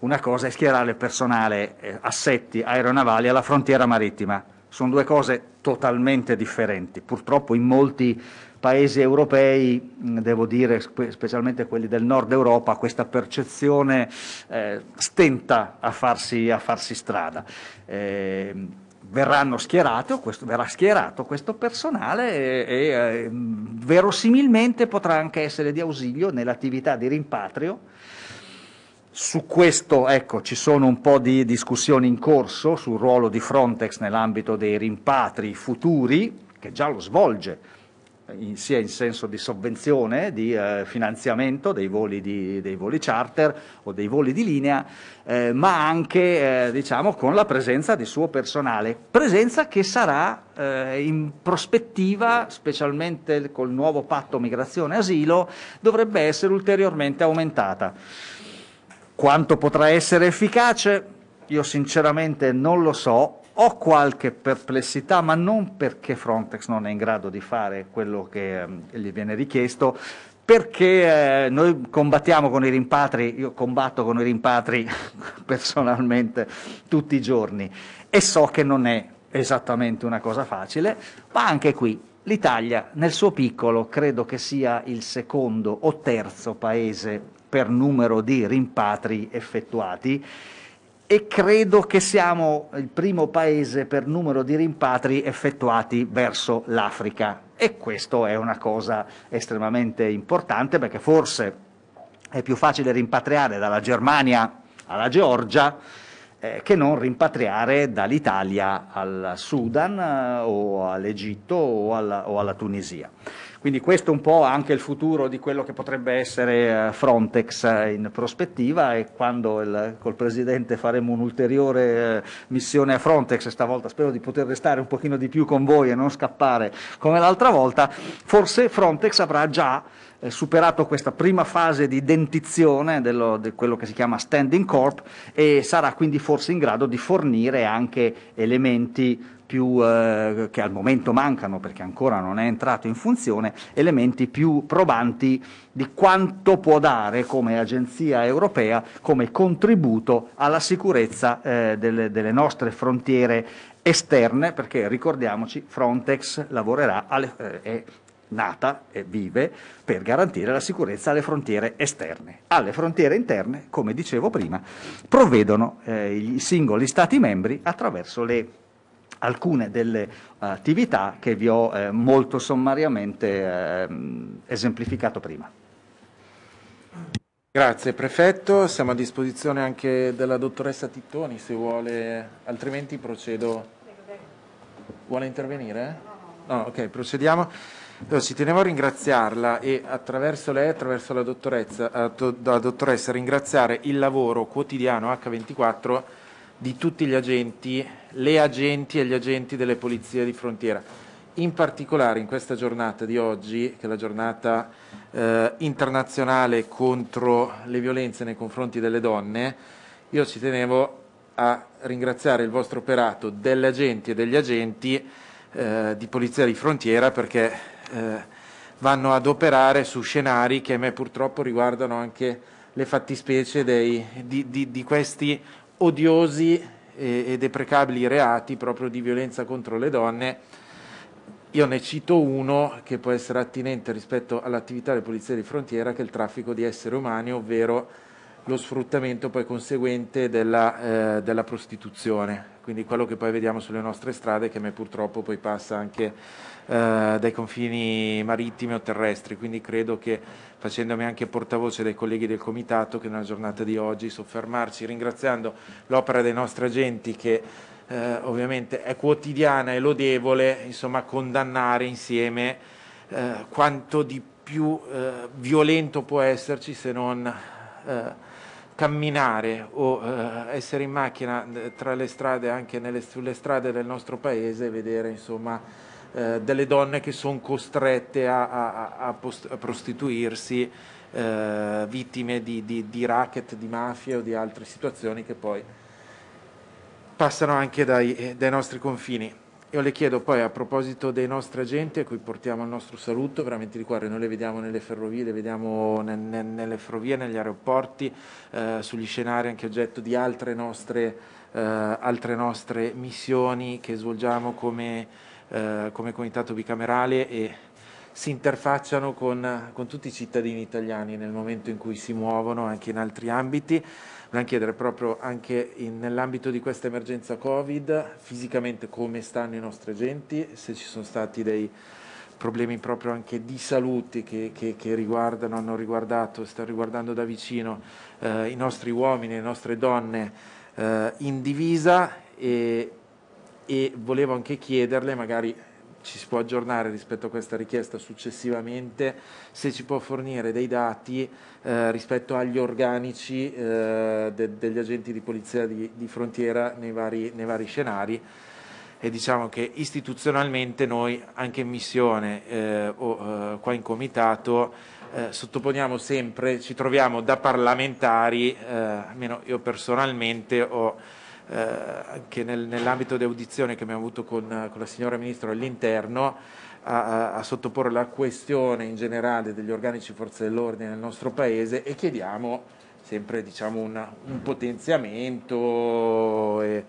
una cosa è schierare il personale eh, assetti aeronavali alla frontiera marittima sono due cose totalmente differenti. Purtroppo in molti paesi europei, mm, devo dire specialmente quelli del nord Europa, questa percezione eh, stenta a farsi, a farsi strada. Eh, schierato, questo, verrà schierato questo personale e, e eh, verosimilmente potrà anche essere di ausilio nell'attività di rimpatrio. Su questo ecco, ci sono un po' di discussioni in corso sul ruolo di Frontex nell'ambito dei rimpatri futuri, che già lo svolge eh, in, sia in senso di sovvenzione, di eh, finanziamento dei voli, di, dei voli, charter o dei voli di linea, eh, ma anche eh, diciamo, con la presenza di suo personale, presenza che sarà eh, in prospettiva, specialmente col nuovo patto migrazione-asilo, dovrebbe essere ulteriormente aumentata. Quanto potrà essere efficace? Io sinceramente non lo so, ho qualche perplessità, ma non perché Frontex non è in grado di fare quello che ehm, gli viene richiesto, perché eh, noi combattiamo con i rimpatri, io combatto con i rimpatri *laughs* personalmente tutti i giorni e so che non è esattamente una cosa facile, ma anche qui l'Italia nel suo piccolo credo che sia il secondo o terzo paese per numero di rimpatri effettuati e credo che siamo il primo paese per numero di rimpatri effettuati verso l'Africa e questo è una cosa estremamente importante perché forse è più facile rimpatriare dalla Germania alla Georgia eh, che non rimpatriare dall'Italia al Sudan eh, o all'Egitto o, alla, o alla Tunisia. Quindi questo è un po' anche il futuro di quello che potrebbe essere eh, Frontex eh, in prospettiva e quando il, col Presidente faremo un'ulteriore eh, missione a Frontex, stavolta spero di poter restare un pochino di più con voi e non scappare come l'altra volta, forse Frontex avrà già eh, superato questa prima fase di dentizione dello, di de quello che si chiama standing corp e sarà quindi forse in grado di fornire anche elementi più, eh, che al momento mancano perché ancora non è entrato in funzione, elementi più probanti di quanto può dare come agenzia europea, come contributo alla sicurezza eh, delle, delle nostre frontiere esterne, perché ricordiamoci Frontex lavorerà alle, eh, nata e vive per garantire la sicurezza alle frontiere esterne. Alle frontiere interne, come dicevo prima, provvedono eh, i singoli Stati membri attraverso le alcune delle attività che vi ho eh, molto sommariamente eh, esemplificato prima. Grazie prefetto, siamo a disposizione anche della dottoressa Tittoni se vuole, altrimenti procedo. Vuole intervenire? No, ok, procediamo. Allora, ci tenevo a ringraziarla e attraverso lei, attraverso la dottoressa, la dottoressa, ringraziare il lavoro quotidiano H24 di tutti gli agenti, le agenti e gli agenti delle polizie di frontiera. In particolare in questa giornata di oggi, che è la giornata eh, internazionale contro le violenze nei confronti delle donne, io ci tenevo a ringraziare il vostro operato delle agenti e degli agenti eh, di polizia di frontiera perché eh, vanno ad operare su scenari che a me purtroppo riguardano anche le fattispecie dei, di, di, di, questi odiosi e, e, deprecabili reati proprio di violenza contro le donne. Io ne cito uno che può essere attinente rispetto all'attività delle polizie di frontiera, che è il traffico di esseri umani, ovvero lo sfruttamento poi conseguente della, eh, della, prostituzione, quindi quello che poi vediamo sulle nostre strade che a me purtroppo poi passa anche eh, dai confini marittimi o terrestri, quindi credo che facendomi anche portavoce dei colleghi del Comitato che nella giornata di oggi soffermarci ringraziando l'opera dei nostri agenti che eh, ovviamente è quotidiana e lodevole, insomma condannare insieme eh, quanto di più eh, violento può esserci se non... Eh, camminare o eh, essere in macchina eh, tra le strade, anche nelle, sulle strade del nostro paese, vedere insomma eh, delle donne che sono costrette a, a, a, post- a prostituirsi, eh, vittime di, di, di, racket, di mafia o di altre situazioni che poi passano anche dai, eh, dai nostri confini. Io le chiedo poi a proposito dei nostri agenti a cui portiamo il nostro saluto, veramente di cuore, noi le vediamo nelle ferrovie, le vediamo nel, nel, nelle ferrovie, negli aeroporti, eh, sugli scenari anche oggetto di altre nostre, eh, altre nostre missioni che svolgiamo come, eh, come, comitato bicamerale e si interfacciano con, con tutti i cittadini italiani nel momento in cui si muovono anche in altri ambiti. Vogliamo chiedere proprio anche nell'ambito di questa emergenza Covid, fisicamente come stanno i nostri agenti, se ci sono stati dei problemi proprio anche di salute che, che, che riguardano, hanno riguardato, stanno riguardando da vicino eh, i nostri uomini, le nostre donne eh, in divisa e, e volevo anche chiederle magari ci si può aggiornare rispetto a questa richiesta successivamente, se ci può fornire dei dati eh, rispetto agli organici eh, de- degli agenti di polizia di, di frontiera nei vari, nei vari scenari e diciamo che istituzionalmente noi anche in missione eh, o eh, qua in comitato eh, sottoponiamo sempre, ci troviamo da parlamentari, eh, almeno io personalmente ho anche eh, nel, nell'ambito di audizione che abbiamo avuto con, con la signora Ministro all'interno, a, a, sottoporre la questione in generale degli organici forze dell'ordine nel nostro Paese e chiediamo sempre diciamo, una, un potenziamento e,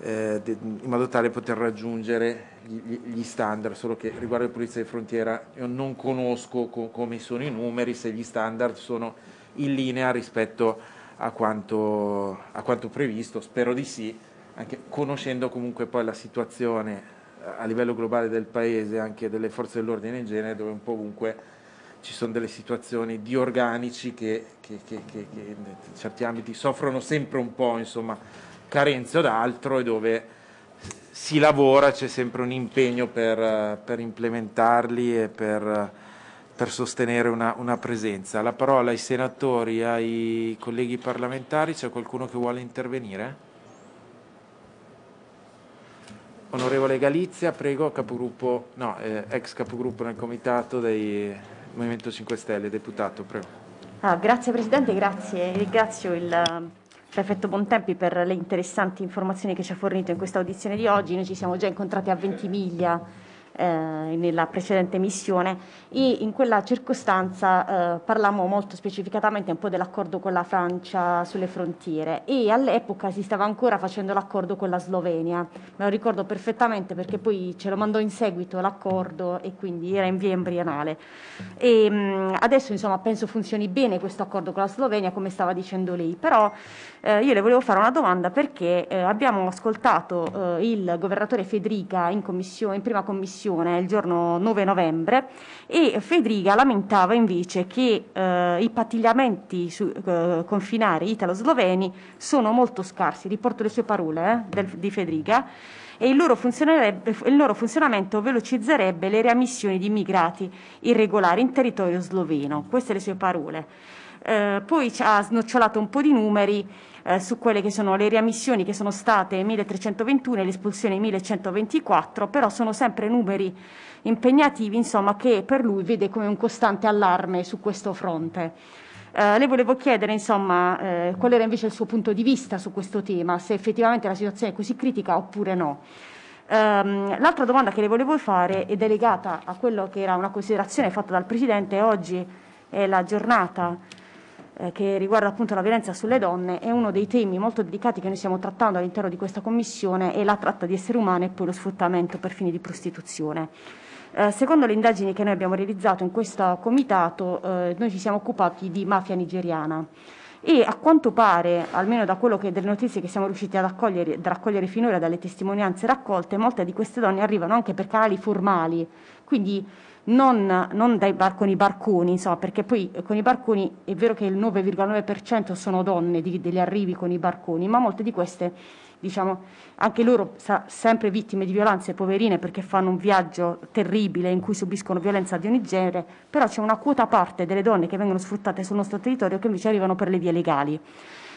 eh, de, in modo tale da poter raggiungere gli, gli, standard, solo che riguardo le polizie di frontiera io non conosco co come sono i numeri, se gli standard sono in linea rispetto a a quanto, a quanto previsto, spero di sì, anche conoscendo comunque poi la situazione eh, a livello globale del paese, anche delle forze dell'ordine in genere, dove un po' ovunque ci sono delle situazioni di organici che, che, che, che in certi ambiti soffrono sempre un po' insomma, carenze o d'altro e dove si lavora, c'è sempre un impegno per, eh, per implementarli e per per sostenere una, una, presenza. La parola ai senatori, ai colleghi parlamentari, c'è qualcuno che vuole intervenire? Onorevole Galizia, prego, capogruppo, no, eh, ex capogruppo nel comitato del Movimento 5 Stelle, deputato, prego. Ah, grazie Presidente, grazie, ringrazio il ehm, Prefetto Bontempi per le interessanti informazioni che ci ha fornito in questa audizione di oggi. Noi ci siamo già incontrati a Ventimiglia eh, nella precedente missione e in quella circostanza eh, parlammo molto specificatamente un po' dell'accordo con la Francia sulle frontiere e all'epoca si stava ancora facendo l'accordo con la Slovenia, me lo ricordo perfettamente perché poi ce lo mandò in seguito l'accordo e quindi era in via embrionale. E, mh, mm, adesso insomma penso funzioni bene questo accordo con la Slovenia come stava dicendo lei, però eh, io le volevo fare una domanda perché eh, abbiamo ascoltato eh, il governatore Federica in, in, prima commissione il giorno 9 novembre e Federica lamentava invece che eh, i pattigliamenti su, eh, confinari italo-sloveni sono molto scarsi, riporto le sue parole eh, del, di Federica, e il loro, il loro funzionamento velocizzerebbe le riammissioni di immigrati irregolari in territorio sloveno. Queste le sue parole. Eh, poi ci ha snocciolato un po' di numeri eh, su quelle che sono le riammissioni che sono state 1321 e le espulsioni 1124, però sono sempre numeri impegnativi, insomma, che per lui vede come un costante allarme su questo fronte. Eh, le volevo chiedere, insomma, eh, qual era invece il suo punto di vista su questo tema, se effettivamente la situazione è così critica oppure no. Um, l'altra domanda che le volevo fare ed è legata a quello che era una considerazione fatta dal Presidente oggi è la giornata eh, che riguarda appunto la violenza sulle donne e uno dei temi molto delicati che noi stiamo trattando all'interno di questa commissione è la tratta di esseri umani e poi lo sfruttamento per fini di prostituzione. Eh, secondo le indagini che noi abbiamo realizzato in questo comitato, eh, noi ci siamo occupati di mafia nigeriana e a quanto pare, almeno da quello che delle notizie che siamo riusciti ad accogliere, da raccogliere finora dalle testimonianze raccolte, molte di queste donne arrivano anche per canali formali, quindi non, non bar, con i barconi, insomma, perché poi con i barconi è vero che il 9,9% sono donne di, degli arrivi con i barconi, ma molte di queste, diciamo, anche loro sa, sempre vittime di violenze poverine perché fanno un viaggio terribile in cui subiscono violenza di ogni genere, però c'è una quota parte delle donne che vengono sfruttate sul nostro territorio che invece arrivano per le vie legali.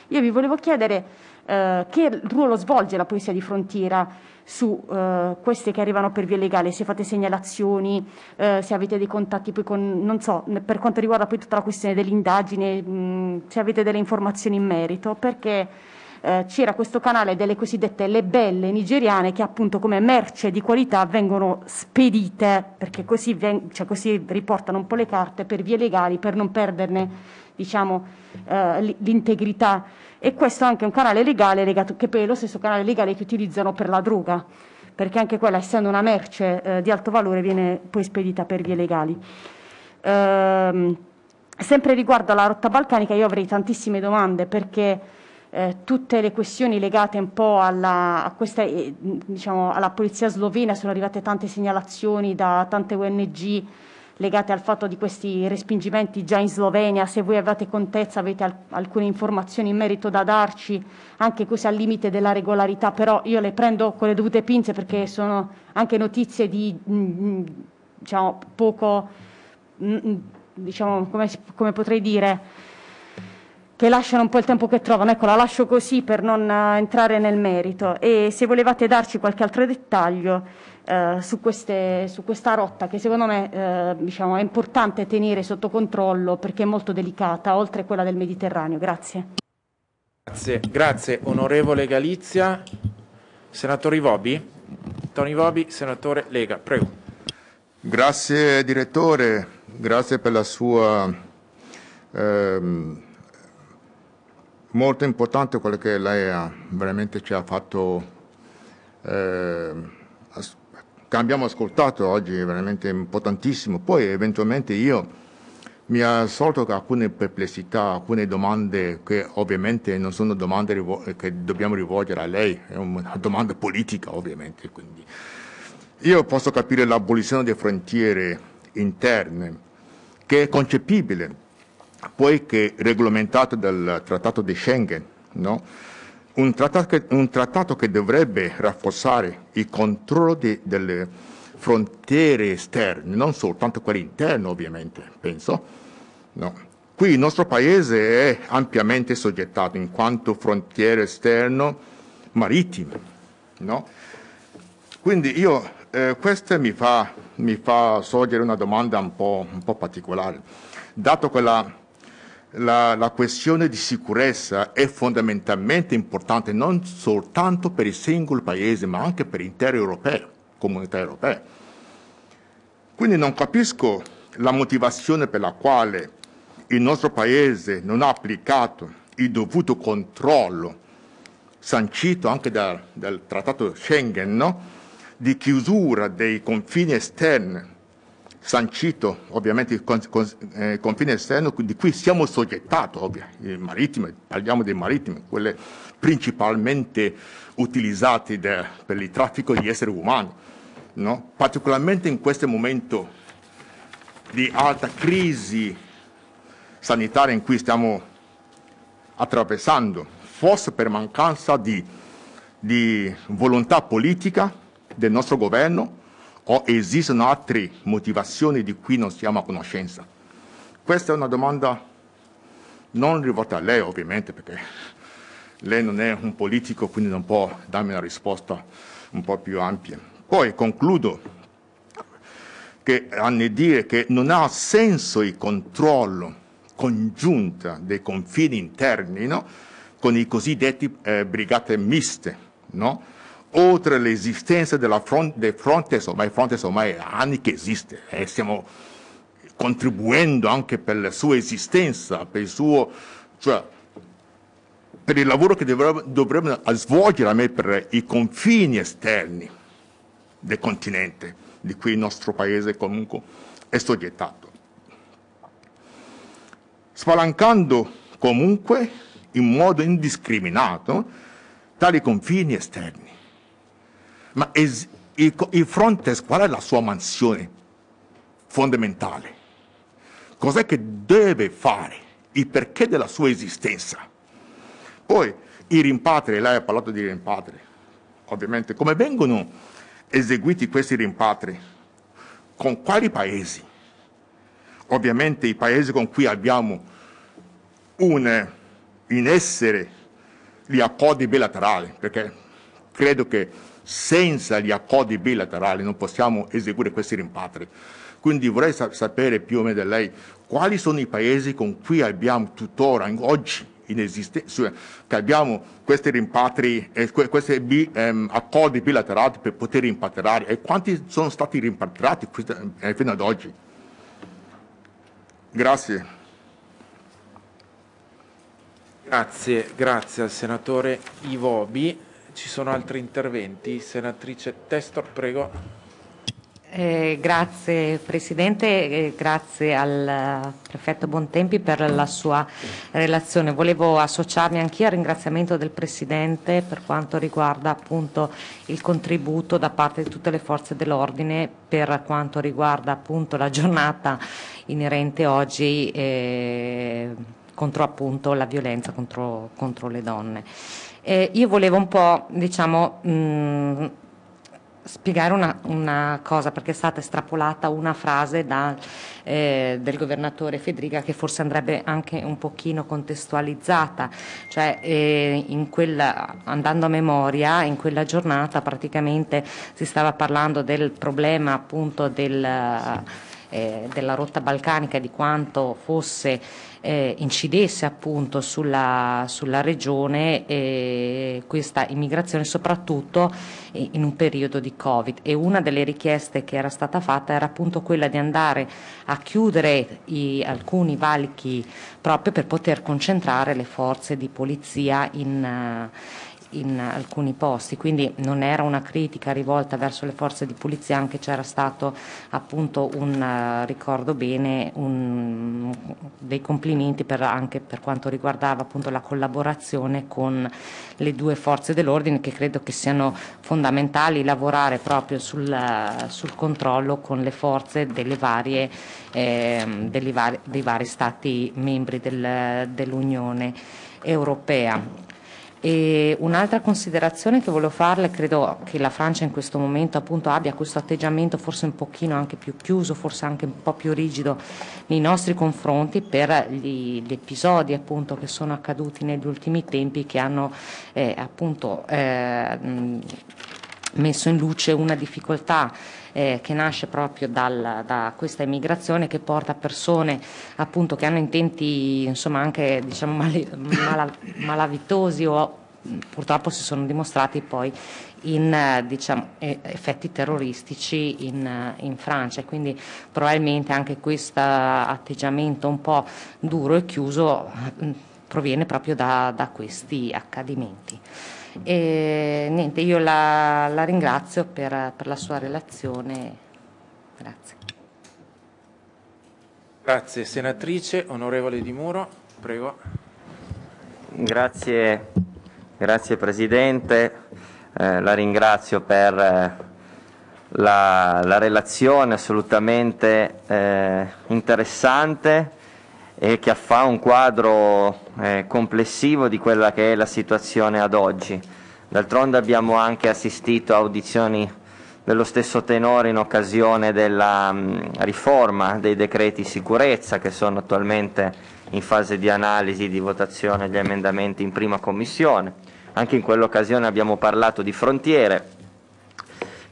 Io vi volevo chiedere eh, che ruolo svolge la Polizia di Frontiera su eh, queste che arrivano per via legale, se fate segnalazioni, eh, se avete dei contatti poi con, non so, per quanto riguarda poi tutta la questione dell'indagine, mm, se avete delle informazioni in merito, perché eh, c'era questo canale delle cosiddette le belle nigeriane che appunto come merce di qualità vengono spedite, perché così, ven- cioè così riportano un po' le carte per vie legali, per non perderne diciamo, eh, l'integrità e questo è anche un canale legale legato, che è lo stesso canale legale che utilizzano per la droga, perché anche quella, essendo una merce eh, di alto valore, viene poi spedita per vie legali. Ehm, sempre riguardo alla rotta balcanica, io avrei tantissime domande perché eh, tutte le questioni legate un po' alla, a questa, eh, diciamo, alla polizia slovena sono arrivate tante segnalazioni da tante ONG legate al fatto di questi respingimenti già in Slovenia, se voi avete contezza, avete al- alcune informazioni in merito da darci, anche così al limite della regolarità, però io le prendo con le dovute pinze perché sono anche notizie di mh, mm, mm, diciamo, poco, mh, mm, diciamo, come, come potrei dire, che lasciano un po' il tempo che trovano. Ecco, la lascio così per non eh, entrare nel merito. E se volevate darci qualche altro dettaglio, eh, su, queste, su, questa rotta che secondo me eh, diciamo, è importante tenere sotto controllo perché è molto delicata, oltre a quella del Mediterraneo. Grazie. Grazie, grazie onorevole Galizia. Senatore Ivobi, Tony Ivobi, senatore Lega, prego. Grazie direttore, grazie per la sua... Ehm, molto importante quello che lei ha, veramente ci ha fatto eh, abbiamo ascoltato oggi è veramente importantissimo. Poi eventualmente io mi ha sorto alcune perplessità, alcune domande che ovviamente non sono domande che dobbiamo rivolgere a lei, è una domanda politica ovviamente. Quindi. Io posso capire l'abolizione delle frontiere interne, che è concepibile, poiché regolamentata dal Trattato di Schengen, no? un trattato, che, un trattato che, dovrebbe rafforzare il controllo de, delle frontiere esterne, non soltanto quelle interne ovviamente, penso. No. Qui il nostro paese è ampiamente soggettato in quanto frontiere esterne marittime. No? Quindi io, eh, questo mi fa, mi fa, sorgere una domanda un po', un po particolare, dato che la la, la, questione di sicurezza è fondamentalmente importante non soltanto per il singolo paese, ma anche per l'intera europea, comunità europea. Quindi non capisco la motivazione per la quale il nostro paese non ha applicato il dovuto controllo sancito anche da, dal trattato Schengen no? di chiusura dei confini esterni sancito ovviamente il con, con, eh, confine esterno, di cui siamo soggettati, ovviamente, marittime, parliamo dei marittimi, quelle principalmente utilizzate da, per il traffico di esseri umani, no? particolarmente in questo momento di alta crisi sanitaria in cui stiamo attraversando, forse per mancanza di, di volontà politica del nostro governo, o esistono altre motivazioni di cui non siamo a conoscenza? Questa è una domanda non rivolta a lei ovviamente perché lei non è un politico quindi non può darmi una risposta un po' più ampia. Poi concludo che hanno dire che non ha senso il controllo congiunto dei confini interni no? con i cosiddetti eh, brigate miste, no? oltre l'esistenza della front, del Frontex, ormai Frontex ormai anni che esiste, eh, stiamo contribuendo anche per la sua esistenza, per il suo, cioè, per il lavoro che dovremmo svolgere a me per i confini esterni del continente di cui il nostro paese comunque è soggettato. Spalancando comunque in modo indiscriminato tali confini esterni. Ma es- il, il Frontex qual è la sua mansione fondamentale? Cos'è che deve fare? Il perché della sua esistenza? Poi i rimpatri, lei ha parlato di rimpatri, ovviamente, come vengono eseguiti questi rimpatri? Con quali paesi? Ovviamente i paesi con cui abbiamo un, in essere gli accordi bilaterali, perché credo che senza gli accordi bilaterali non possiamo eseguire questi rimpatri. Quindi vorrei sapere più o meno da lei quali sono i paesi con cui abbiamo tuttora oggi Esiste, che abbiamo questi rimpatri, eh, questi bi, ehm, accordi bilaterali per poter rimpatriare e quanti sono stati rimpatriati eh, fino ad oggi. Grazie. Grazie, grazie al senatore Ivobi. Ci sono altri interventi? Senatrice Testor, prego. Eh, grazie Presidente, eh, grazie al Prefetto Bontempi per la sua relazione. Volevo associarmi anch'io al ringraziamento del Presidente per quanto riguarda appunto il contributo da parte di tutte le forze dell'ordine per quanto riguarda appunto la giornata inerente oggi eh, contro appunto la violenza contro, contro le donne. Eh, io volevo un po', diciamo, mh, mm, spiegare una, una, cosa perché è stata estrapolata una frase da, eh, del governatore Federica che forse andrebbe anche un pochino contestualizzata, cioè eh, quella, andando a memoria in quella giornata praticamente si stava parlando del problema appunto del, eh, della rotta balcanica di quanto fosse eh, incidesse appunto sulla, sulla regione eh, questa immigrazione soprattutto in un periodo di Covid e una delle richieste che era stata fatta era appunto quella di andare a chiudere i, alcuni valichi proprio per poter concentrare le forze di polizia in, uh, in alcuni posti, quindi non era una critica rivolta verso le forze di polizia, anche c'era stato appunto un, eh, ricordo bene, un, dei complimenti per, anche per quanto riguardava appunto la collaborazione con le due forze dell'ordine che credo che siano fondamentali lavorare proprio sul, eh, sul controllo con le forze delle varie, eh, dei vari stati membri del, dell'Unione europea. E un'altra considerazione che volevo farle, credo che la Francia in questo momento appunto abbia questo atteggiamento forse un pochino anche più chiuso, forse anche un po' più rigido nei nostri confronti per gli, gli episodi appunto che sono accaduti negli ultimi tempi che hanno eh, appunto eh, messo in luce una difficoltà eh, che nasce proprio dal, da questa immigrazione che porta persone appunto che hanno intenti insomma anche diciamo *laughs* mali, mala, malavitosi o purtroppo si sono dimostrati poi in diciamo, effetti terroristici in, in, Francia e quindi probabilmente anche questo atteggiamento un po' duro e chiuso mm, proviene proprio da, da questi accadimenti. E, niente, io la, la ringrazio per, per la sua relazione. Grazie. Grazie senatrice, onorevole Di Muro, prego. Grazie, grazie Presidente, eh, la ringrazio per eh, la, la, relazione assolutamente eh, interessante e che fa un quadro eh, complessivo di quella che è la situazione ad oggi. D'altronde abbiamo anche assistito a audizioni dello stesso tenore in occasione della mh, mm, riforma dei decreti sicurezza che sono attualmente in fase di analisi di votazione gli emendamenti in prima commissione. Anche in quell'occasione abbiamo parlato di frontiere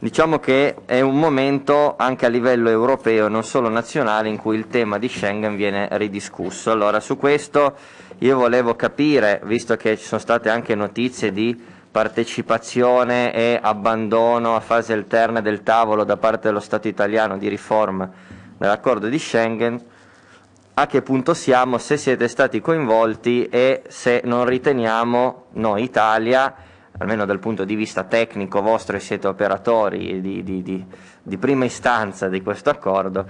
Diciamo che è un momento anche a livello europeo, non solo nazionale, in cui il tema di Schengen viene ridiscusso. Allora, su questo io volevo capire, visto che ci sono state anche notizie di partecipazione e abbandono a fase alterna del tavolo da parte dello Stato italiano di riforma dell'accordo di Schengen, a che punto siamo, se siete stati coinvolti e se non riteniamo noi Italia almeno dal punto di vista tecnico vostro e siete operatori di, di, di, di prima istanza di questo accordo,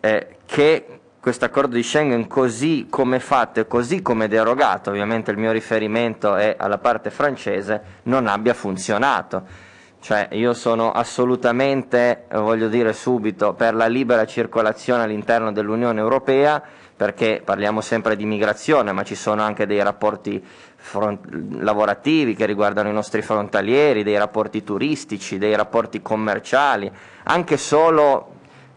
eh, che questo accordo di Schengen così come fatto e così come derogato, ovviamente il mio riferimento è alla parte francese, non abbia funzionato. Cioè io sono assolutamente, voglio dire subito, per la libera circolazione all'interno dell'Unione Europea, perché parliamo sempre di migrazione, ma ci sono anche dei rapporti front- lavorativi che riguardano i nostri frontalieri, dei rapporti turistici, dei rapporti commerciali, anche solo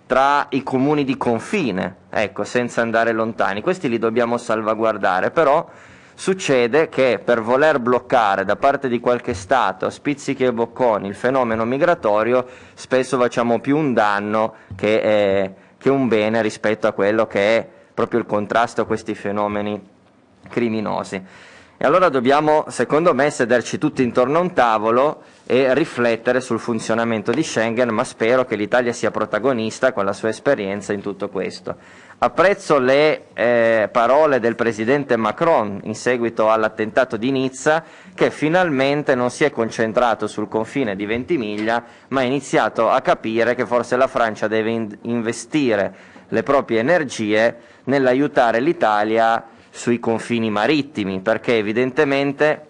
tra i comuni di confine, ecco, senza andare lontani. Questi li dobbiamo salvaguardare, però succede che per voler bloccare da parte di qualche Stato a spizzichi e bocconi il fenomeno migratorio, spesso facciamo più un danno che, eh, che un bene rispetto a quello che è proprio il contrasto a questi fenomeni criminosi. E allora dobbiamo, secondo me, sederci tutti intorno a un tavolo e riflettere sul funzionamento di Schengen, ma spero che l'Italia sia protagonista con la sua esperienza in tutto questo. Apprezzo le eh, parole del presidente Macron in seguito all'attentato di Nizza, che finalmente non si è concentrato sul confine di Ventimiglia, ma ha iniziato a capire che forse la Francia deve in investire le proprie energie nell'aiutare l'Italia sui confini marittimi, perché evidentemente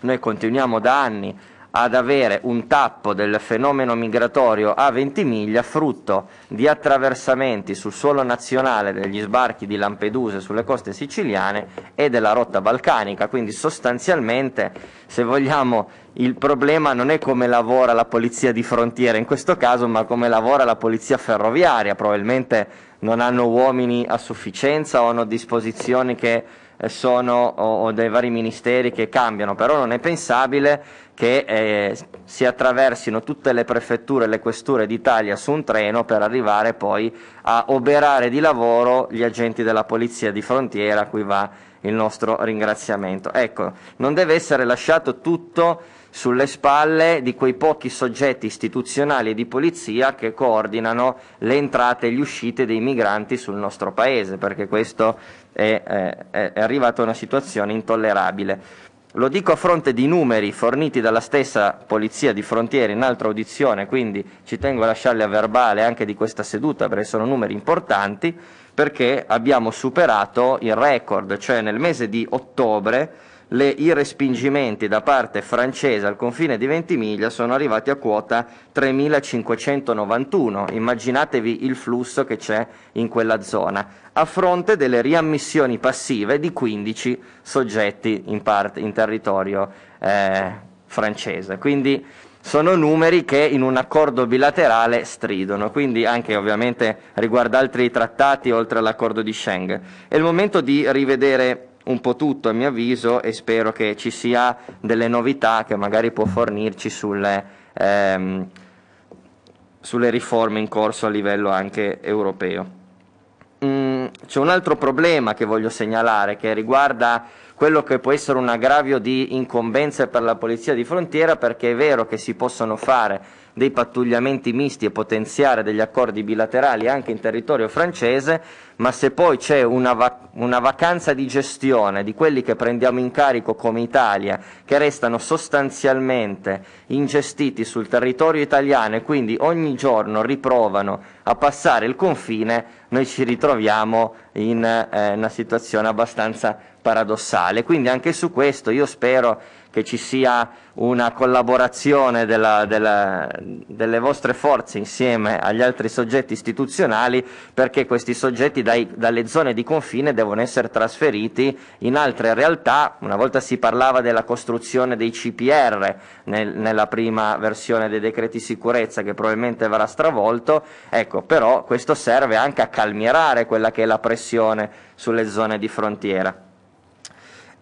noi continuiamo da anni ad avere un tappo del fenomeno migratorio a Ventimiglia, frutto di attraversamenti sul suolo nazionale degli sbarchi di Lampedusa sulle coste siciliane e della rotta balcanica. Quindi sostanzialmente, se vogliamo, il problema non è come lavora la polizia di frontiera in questo caso, ma come lavora la polizia ferroviaria, probabilmente non hanno uomini a sufficienza o hanno disposizioni che eh, sono o, dei vari ministeri che cambiano, però non è pensabile che eh, si attraversino tutte le prefetture e le questure d'Italia su un treno per arrivare poi a oberare di lavoro gli agenti della polizia di frontiera a cui va il nostro ringraziamento. Ecco, non deve essere lasciato tutto sulle spalle di quei pochi soggetti istituzionali e di polizia che coordinano le entrate e le uscite dei migranti sul nostro paese, perché questo è, eh, è, è arrivato a una situazione intollerabile. Lo dico a fronte di numeri forniti dalla stessa Polizia di Frontiere in altra audizione, quindi ci tengo a lasciarli a verbale anche di questa seduta perché sono numeri importanti, perché abbiamo superato il record, cioè nel mese di ottobre le, i respingimenti da parte francese al confine di Ventimiglia sono arrivati a quota 3.591, immaginatevi il flusso che c'è in quella zona, a fronte delle riammissioni passive di 15 soggetti in, parte, in territorio eh, francese. Quindi sono numeri che in un accordo bilaterale stridono, quindi anche ovviamente riguarda altri trattati oltre all'accordo di Schengen. È il momento di rivedere un po' tutto a mio avviso e spero che ci sia delle novità che magari può fornirci sulle, ehm, sulle riforme in corso a livello anche europeo. Mm, c'è un altro problema che voglio segnalare che riguarda quello che può essere un aggravio di incombenze per la polizia di frontiera perché è vero che si possono fare dei pattugliamenti misti e potenziare degli accordi bilaterali anche in territorio francese, ma se poi c'è una, va- una vacanza di gestione di quelli che prendiamo in carico come Italia, che restano sostanzialmente ingestiti sul territorio italiano e quindi ogni giorno riprovano a passare il confine, noi ci ritroviamo in eh, una situazione abbastanza paradossale. Quindi anche su questo io spero che ci sia una collaborazione della, della, delle vostre forze insieme agli altri soggetti istituzionali perché questi soggetti dai, dalle zone di confine devono essere trasferiti in altre realtà. Una volta si parlava della costruzione dei CPR nel, nella prima versione dei decreti sicurezza che probabilmente verrà stravolto, ecco però questo serve anche a calmierare quella che è la pressione sulle zone di frontiera.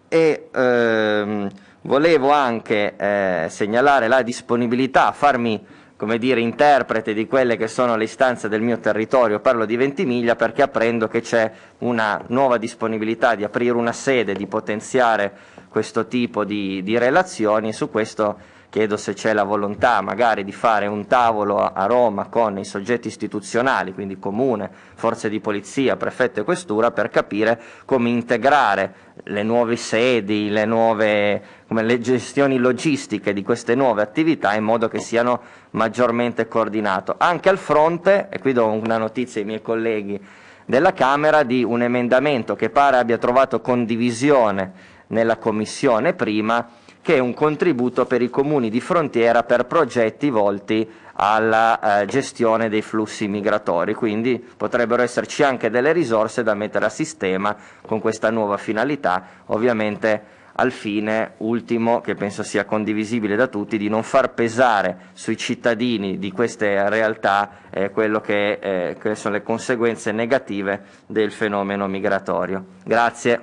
E, ehm, Volevo anche eh, segnalare la disponibilità a farmi come dire, interprete di quelle che sono le istanze del mio territorio, parlo di Ventimiglia perché apprendo che c'è una nuova disponibilità di aprire una sede, di potenziare questo tipo di, di relazioni e su questo chiedo se c'è la volontà magari di fare un tavolo a Roma con i soggetti istituzionali, quindi comune, forze di polizia, prefetto e questura, per capire come integrare le nuove sedi, le nuove come le gestioni logistiche di queste nuove attività in modo che siano maggiormente coordinate. Anche al fronte, e qui do una notizia ai miei colleghi della Camera, di un emendamento che pare abbia trovato condivisione nella Commissione prima, che è un contributo per i comuni di frontiera per progetti volti alla eh, gestione dei flussi migratori, quindi potrebbero esserci anche delle risorse da mettere a sistema con questa nuova finalità, ovviamente al fine ultimo, che penso sia condivisibile da tutti, di non far pesare sui cittadini di queste realtà eh, quello che, eh, che sono le conseguenze negative del fenomeno migratorio. Grazie.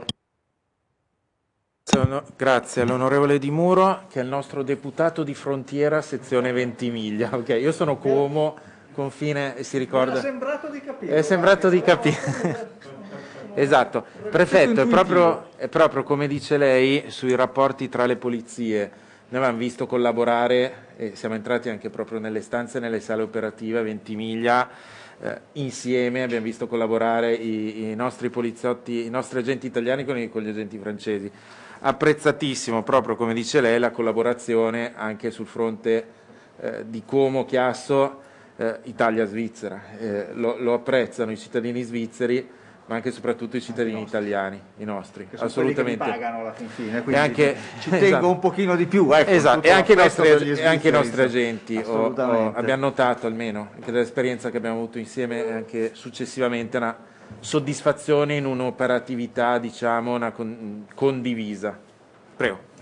Grazie all'onorevole Di Muro che è il nostro deputato di frontiera sezione Ventimiglia. Okay, io sono Como, confine si ricorda. È sembrato di capire. È sembrato di capire. *laughs* esatto. Prefetto, è proprio, è proprio, come dice lei sui rapporti tra le polizie. Noi avevamo visto collaborare e siamo entrati anche proprio nelle stanze, nelle sale operative a Ventimiglia. Eh, insieme abbiamo visto collaborare i, i, nostri poliziotti, i nostri agenti italiani con, i, con gli agenti francesi apprezzatissimo proprio come dice lei la collaborazione anche sul fronte eh, di Como, Chiasso, eh, Italia-Svizzera. Eh, lo, lo, apprezzano i cittadini svizzeri ma anche e soprattutto i cittadini anche italiani, i nostri, che assolutamente. Che pagano alla fin fine, quindi anche, ci tengo esatto. un pochino di più. Ecco, esatto, e anche, nostri, e anche, i nostri agenti o, o, abbiamo notato almeno, anche dall'esperienza che abbiamo avuto insieme anche successivamente, una soddisfazione in un'operatività, diciamo, una con- condivisa. Prego.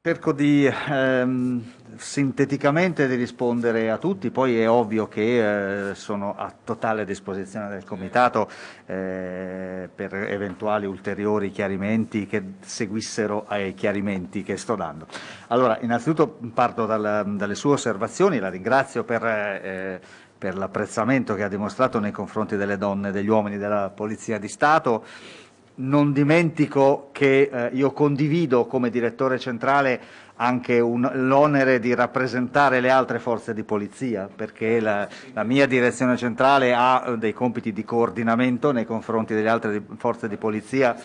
Cerco di ehm, sinteticamente di rispondere a tutti, poi è ovvio che eh, sono a totale disposizione del Comitato eh, per eventuali ulteriori chiarimenti che seguissero ai chiarimenti che sto dando. Allora, innanzitutto parto dal, dalle sue osservazioni, la ringrazio per... Eh, per l'apprezzamento che ha dimostrato nei confronti delle donne e degli uomini della Polizia di Stato. Non dimentico che eh, io condivido come direttore centrale anche l'onere di rappresentare le altre forze di polizia, perché la, la, mia direzione centrale ha eh, dei compiti di coordinamento nei confronti delle altre forze di polizia.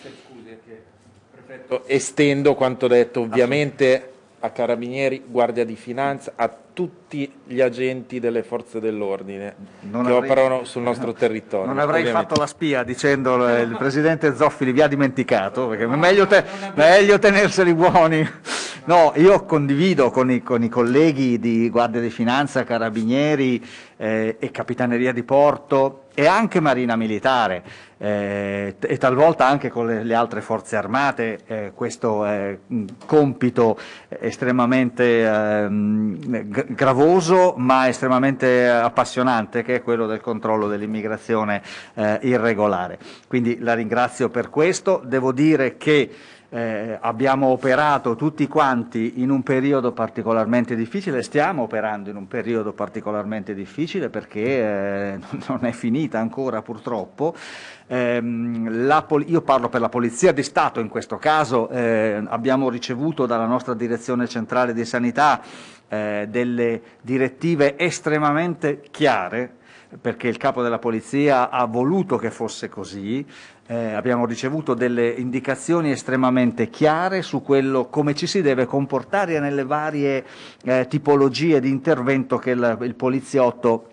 estendo quanto detto ovviamente a carabinieri, guardia di finanza, a tutti gli agenti delle forze dell'ordine non che avrei, operano sul nostro *laughs* territorio. Non avrei ovviamente. fatto la spia dicendo eh, il presidente Zoffili vi ha dimenticato, perché è meglio, te, meglio tenerseli buoni. No, io condivido con i, con i, colleghi di Guardia di Finanza, Carabinieri eh, e Capitaneria di Porto e anche Marina Militare eh, e talvolta anche con le, le altre forze armate eh, questo compito estremamente ehm, gravoso ma estremamente eh, appassionante che è quello del controllo dell'immigrazione eh, irregolare. Quindi la ringrazio per questo, devo dire che eh, abbiamo operato tutti quanti in un periodo particolarmente difficile, stiamo operando in un periodo particolarmente difficile perché eh, *laughs* non è finita ancora purtroppo. Eh, io parlo per la Polizia di Stato in questo caso, eh, abbiamo ricevuto dalla nostra Direzione Centrale di Sanità eh, delle direttive estremamente chiare, perché il capo della polizia ha voluto che fosse così, eh, abbiamo ricevuto delle indicazioni estremamente chiare su quello, come ci si deve comportare nelle varie eh, tipologie di intervento che il, il poliziotto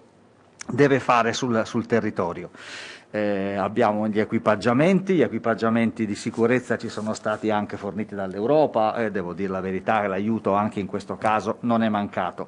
deve fare sul, sul territorio eh, abbiamo gli equipaggiamenti, gli equipaggiamenti di sicurezza ci sono stati anche forniti dall'Europa e eh, devo dire la verità, l'aiuto anche in questo caso non è mancato.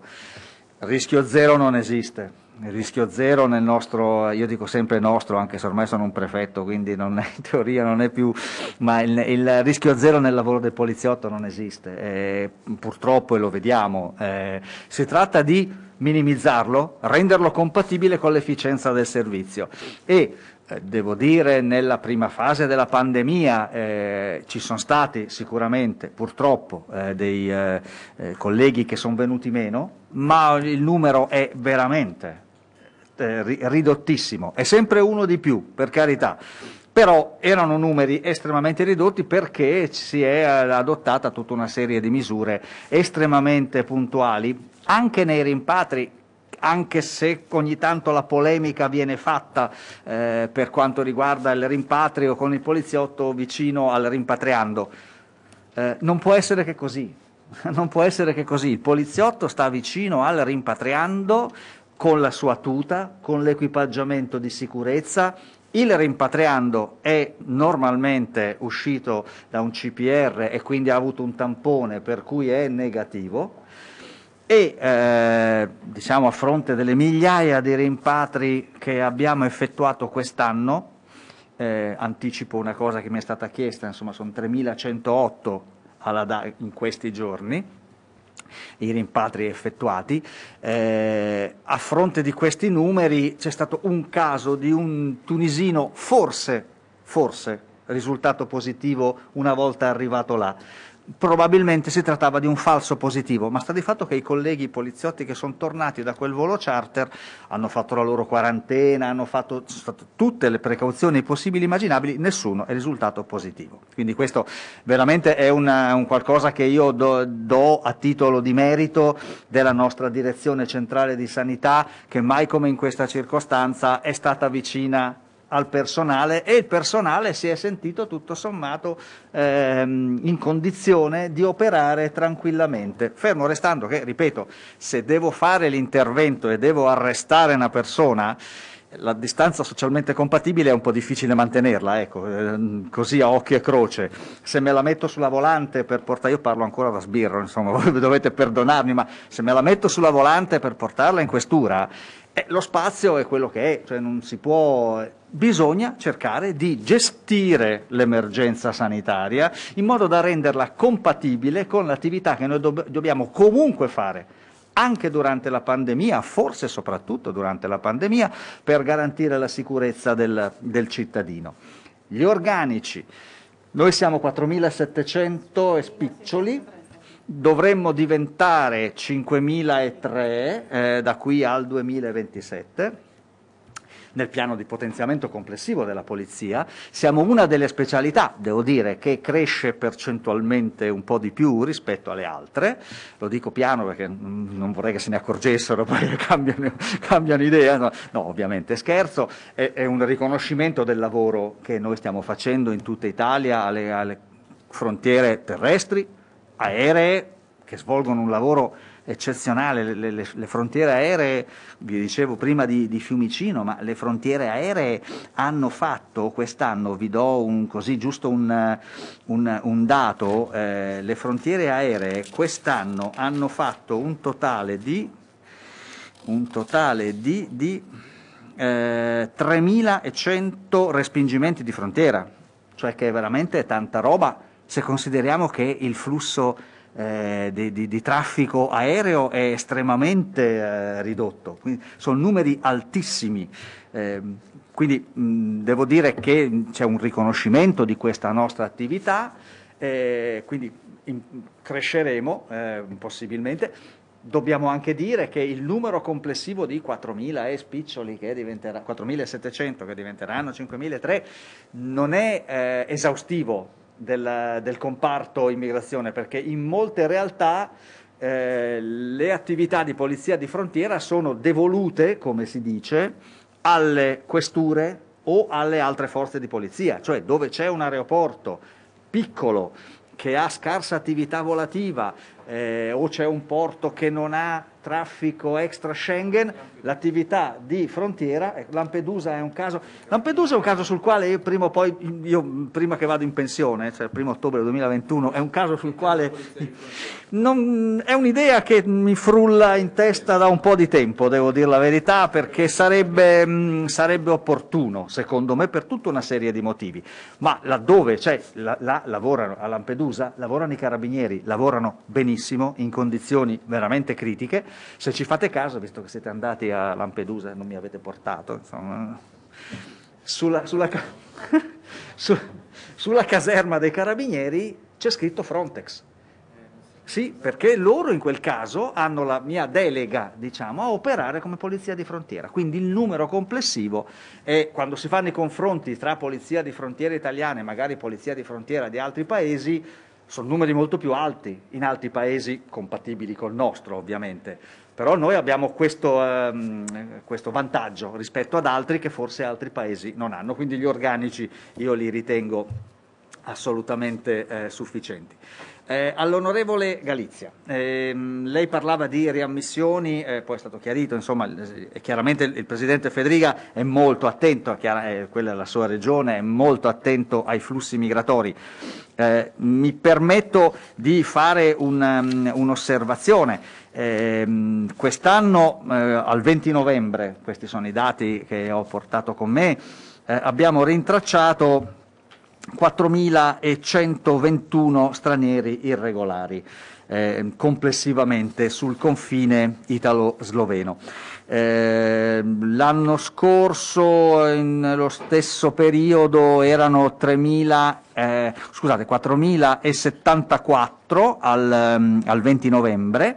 Rischio zero non esiste. Il rischio zero nel nostro, io dico sempre nostro, anche se ormai sono un prefetto, quindi non è, in teoria non è più, ma il, il rischio zero nel lavoro del poliziotto non esiste, eh, purtroppo e lo vediamo. Eh. si tratta di minimizzarlo, renderlo compatibile con l'efficienza del servizio e eh, devo dire, nella prima fase della pandemia eh, ci sono stati sicuramente, purtroppo, eh, dei eh, eh colleghi che sono venuti meno, ma il numero è veramente eh, ridottissimo, è sempre uno di più, per carità. Però erano numeri estremamente ridotti perché si è adottata tutta una serie di misure estremamente puntuali, anche nei rimpatri anche se ogni tanto la polemica viene fatta eh, per quanto riguarda il rimpatrio con il poliziotto vicino al rimpatriando. Eh, non può essere che così. *laughs* Non può essere che così. Il poliziotto sta vicino al rimpatriando con la sua tuta, con l'equipaggiamento di sicurezza, il rimpatriando è normalmente uscito da un CPR e quindi ha avuto un tampone per cui è negativo, e eh, diciamo a fronte delle migliaia di rimpatri che abbiamo effettuato quest'anno, eh, anticipo una cosa che mi è stata chiesta, insomma sono 3.108 in questi giorni i rimpatri effettuati, eh, a fronte di questi numeri c'è stato un caso di un tunisino forse, forse risultato positivo una volta arrivato là probabilmente si trattava di un falso positivo, ma sta di fatto che i colleghi poliziotti che sono tornati da quel volo charter hanno fatto la loro quarantena, hanno fatto, tutte le precauzioni possibili e immaginabili, nessuno è risultato positivo. Quindi questo veramente è una, un qualcosa che io do, do a titolo di merito della nostra direzione centrale di sanità che mai come in questa circostanza è stata vicina al personale e il personale si è sentito tutto sommato ehm, in condizione di operare tranquillamente, fermo restando che, ripeto, se devo fare l'intervento e devo arrestare una persona, la distanza socialmente compatibile è un po' difficile mantenerla, ecco, ehm, così a occhio e croce. Se me la metto sulla volante per portare, io parlo ancora da sbirro, insomma, *laughs* voi dovete perdonarmi, ma se me la metto sulla volante per portarla in questura, eh, lo spazio è quello che è, cioè non si può... Bisogna cercare di gestire l'emergenza sanitaria in modo da renderla compatibile con l'attività che noi dobb- dobbiamo comunque fare, anche durante la pandemia, forse soprattutto durante la pandemia, per garantire la sicurezza del, del cittadino. Gli organici, noi siamo 4.700 e spiccioli dovremmo diventare 5.003 eh, da qui al 2027 nel piano di potenziamento complessivo della polizia, siamo una delle specialità, devo dire, che cresce percentualmente un po' di più rispetto alle altre, lo dico piano perché non vorrei che se ne accorgessero, *laughs* poi cambiano, cambiano idea, no, no, ovviamente scherzo, è, è, un riconoscimento del lavoro che noi stiamo facendo in tutta Italia alle, alle frontiere terrestri, aeree che svolgono un lavoro eccezionale, le, le, le frontiere aeree, vi dicevo prima di, di, Fiumicino, ma le frontiere aeree hanno fatto quest'anno, vi do un, così giusto un, un, un dato, eh, le frontiere aeree quest'anno hanno fatto un totale di, totale di, di eh, 3.100 respingimenti di frontiera, cioè che è veramente tanta roba se consideriamo che il flusso eh, di, di, di, traffico aereo è estremamente eh, ridotto, quindi sono numeri altissimi. Eh, quindi mh, devo dire che c'è un riconoscimento di questa nostra attività, eh, quindi in, cresceremo eh, possibilmente. Dobbiamo anche dire che il numero complessivo di 4.000 e spiccioli, che 4.700 che diventeranno 5.300 non è eh, esaustivo del, del comparto immigrazione, perché in molte realtà eh, le attività di polizia di frontiera sono devolute, come si dice, alle questure o alle altre forze di polizia, cioè dove c'è un aeroporto piccolo che ha scarsa attività volativa eh, o c'è un porto che non ha traffico extra Schengen, l'attività di frontiera, eh, Lampedusa è un caso, Lampedusa è un caso sul quale io prima, poi, io prima che vado in pensione, cioè il primo ottobre 2021, è un caso sul quale non, è un'idea che mi frulla in testa da un po' di tempo, devo dire la verità, perché sarebbe, mm, sarebbe opportuno, secondo me, per tutta una serie di motivi, ma laddove, cioè, la, la, lavorano a Lampedusa, lavorano i carabinieri, lavorano benissimo, in condizioni veramente critiche, se ci fate caso, visto che siete andati a Lampedusa e non mi avete portato, insomma, sulla, sulla, *laughs* su, sulla caserma dei carabinieri c'è scritto Frontex. Sì, perché loro in quel caso hanno la mia delega, diciamo, a operare come polizia di frontiera. Quindi il numero complessivo è quando si fanno i confronti tra polizia di frontiera italiana e magari polizia di frontiera di altri paesi, sono numeri molto più alti in altri paesi compatibili col nostro ovviamente, però noi abbiamo questo, ehm, questo, vantaggio rispetto ad altri che forse altri paesi non hanno, quindi gli organici io li ritengo assolutamente eh, sufficienti. Eh, all'onorevole Galizia, eh, lei parlava di riammissioni, eh, poi è stato chiarito, insomma, eh, chiaramente il, il Presidente Federica è molto attento, chiara, eh, quella è la sua regione, è molto attento ai flussi migratori. Eh, mi permetto di fare mm, un'osservazione. Um, ehm, un quest'anno, al 20 novembre, questi sono i dati che ho portato con me, abbiamo rintracciato 4.121 stranieri irregolari eh, complessivamente sul confine italo-sloveno. Eh, l'anno scorso, nello stesso periodo, erano 3.000, eh, scusate, 4.074 al, ehm, al 20 novembre,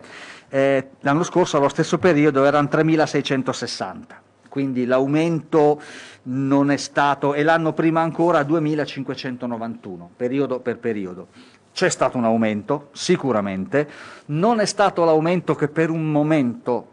eh, l'anno scorso, allo stesso periodo, erano 3.660 quindi l'aumento non è stato, e l'anno prima ancora 2591, periodo per periodo. C'è stato un aumento, sicuramente, non è stato l'aumento che per un momento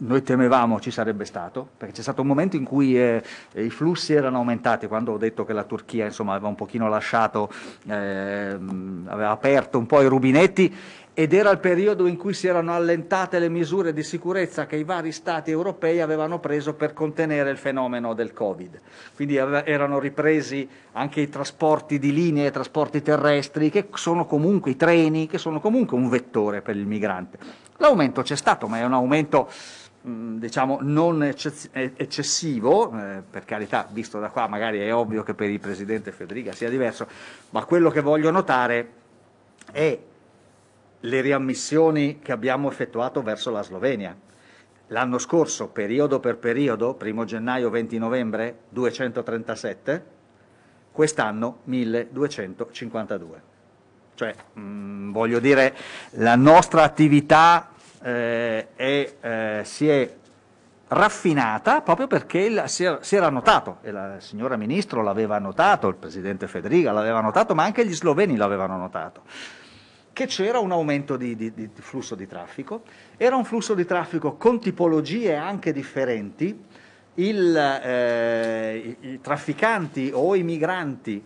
noi temevamo ci sarebbe stato, perché c'è stato un momento in cui eh, i flussi erano aumentati, quando ho detto che la Turchia insomma, aveva un pochino lasciato, eh, aveva aperto un po' i rubinetti, ed era il periodo in cui si erano allentate le misure di sicurezza che i vari stati europei avevano preso per contenere il fenomeno del Covid. Quindi erano ripresi anche i trasporti di linee, i trasporti terrestri, che sono comunque i treni, che sono comunque un vettore per il migrante. L'aumento c'è stato, ma è un aumento diciamo non eccessivo, eh, per carità, visto da qua magari è ovvio che per il presidente Federica sia diverso, ma quello che voglio notare è le riammissioni che abbiamo effettuato verso la Slovenia. L'anno scorso, periodo per periodo, 1 gennaio 20 novembre 237, quest'anno 1252. Cioè, mh, mm, voglio dire, la nostra attività eh, è, eh, si è raffinata proprio perché la, si, era, si, era, notato, e la signora Ministro l'aveva notato, il Presidente Federica l'aveva notato, ma anche gli sloveni l'avevano notato che c'era un aumento di, di, di, flusso di traffico, era un flusso di traffico con tipologie anche differenti, Il, eh, i trafficanti o i migranti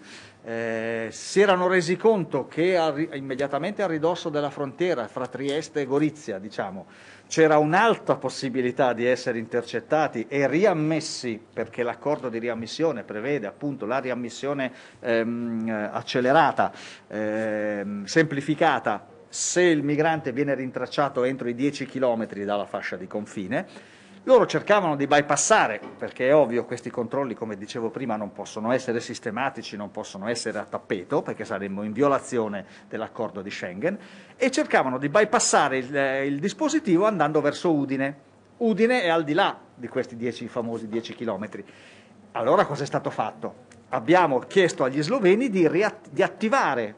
eh, si erano resi conto che a, immediatamente a ridosso della frontiera fra Trieste e Gorizia, diciamo, c'era un'alta possibilità di essere intercettati e riammessi, perché l'accordo di riammissione prevede appunto la riammissione ehm, accelerata, ehm, semplificata, se il migrante viene rintracciato entro i 10 km dalla fascia di confine loro cercavano di bypassare, perché è ovvio questi controlli, come dicevo prima, non possono essere sistematici, non possono essere a tappeto, perché saremmo in violazione dell'accordo di Schengen, e cercavano di bypassare il, eh, il dispositivo andando verso Udine. Udine è al di là di questi dieci, famosi 10 chilometri. Allora cosa è stato fatto? Abbiamo chiesto agli sloveni di, riat- di attivare,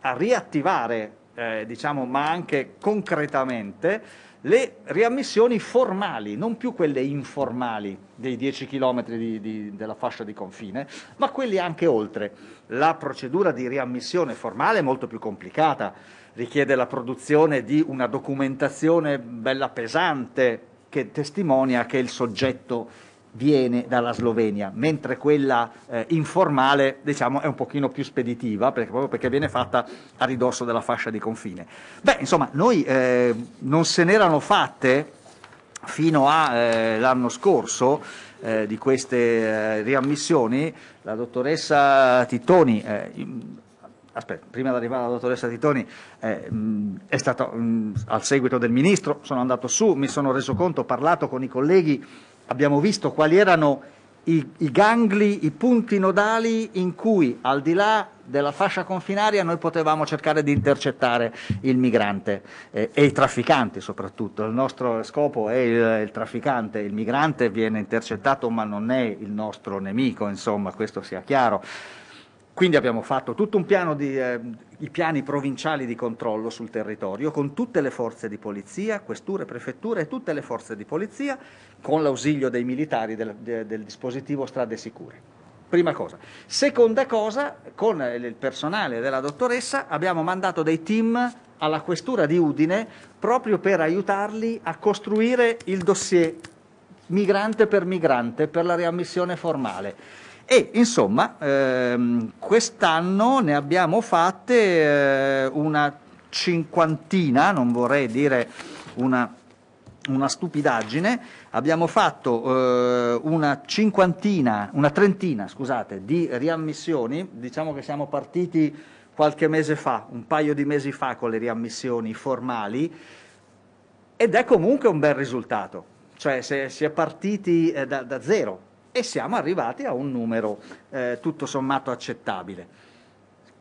a riattivare, eh, diciamo, ma anche concretamente, le riammissioni formali, non più quelle informali dei 10 km di, di, della fascia di confine, ma quelli anche oltre. La procedura di riammissione formale è molto più complicata, richiede la produzione di una documentazione bella pesante che testimonia che il soggetto viene dalla Slovenia, mentre quella eh, informale diciamo, è un pochino più speditiva, perché, proprio perché viene fatta a ridosso della fascia di confine. Beh, insomma, noi eh, non se n'erano fatte fino all'anno eh, scorso eh, di queste eh, riammissioni, la dottoressa Tittoni eh, aspetta, prima di arrivare alla dottoressa Titoni, eh, mm, è stato mh, mm, al seguito del ministro, sono andato su, mi sono reso conto, ho parlato con i colleghi abbiamo visto quali erano i, i, gangli, i punti nodali in cui al di là della fascia confinaria noi potevamo cercare di intercettare il migrante eh, e i trafficanti soprattutto. Il nostro scopo è il, il, trafficante, il migrante viene intercettato ma non è il nostro nemico, insomma, questo sia chiaro. Quindi abbiamo fatto tutto un piano di... Eh, i piani provinciali di controllo sul territorio con tutte le forze di polizia, questure, prefetture e tutte le forze di polizia con l'ausilio dei militari del, del dispositivo strade sicure. Prima cosa. Seconda cosa, con il personale della dottoressa abbiamo mandato dei team alla questura di Udine proprio per aiutarli a costruire il dossier migrante per migrante per la riammissione formale e insomma, ehm, quest'anno ne abbiamo fatte eh, una cinquantina, non vorrei dire una, una stupidaggine, abbiamo fatto eh, una cinquantina, una trentina, scusate, di riammissioni, diciamo che siamo partiti qualche mese fa, un paio di mesi fa con le riammissioni formali, ed è comunque un bel risultato, cioè se si è partiti eh, da, da zero, e siamo arrivati a un numero eh, tutto sommato accettabile.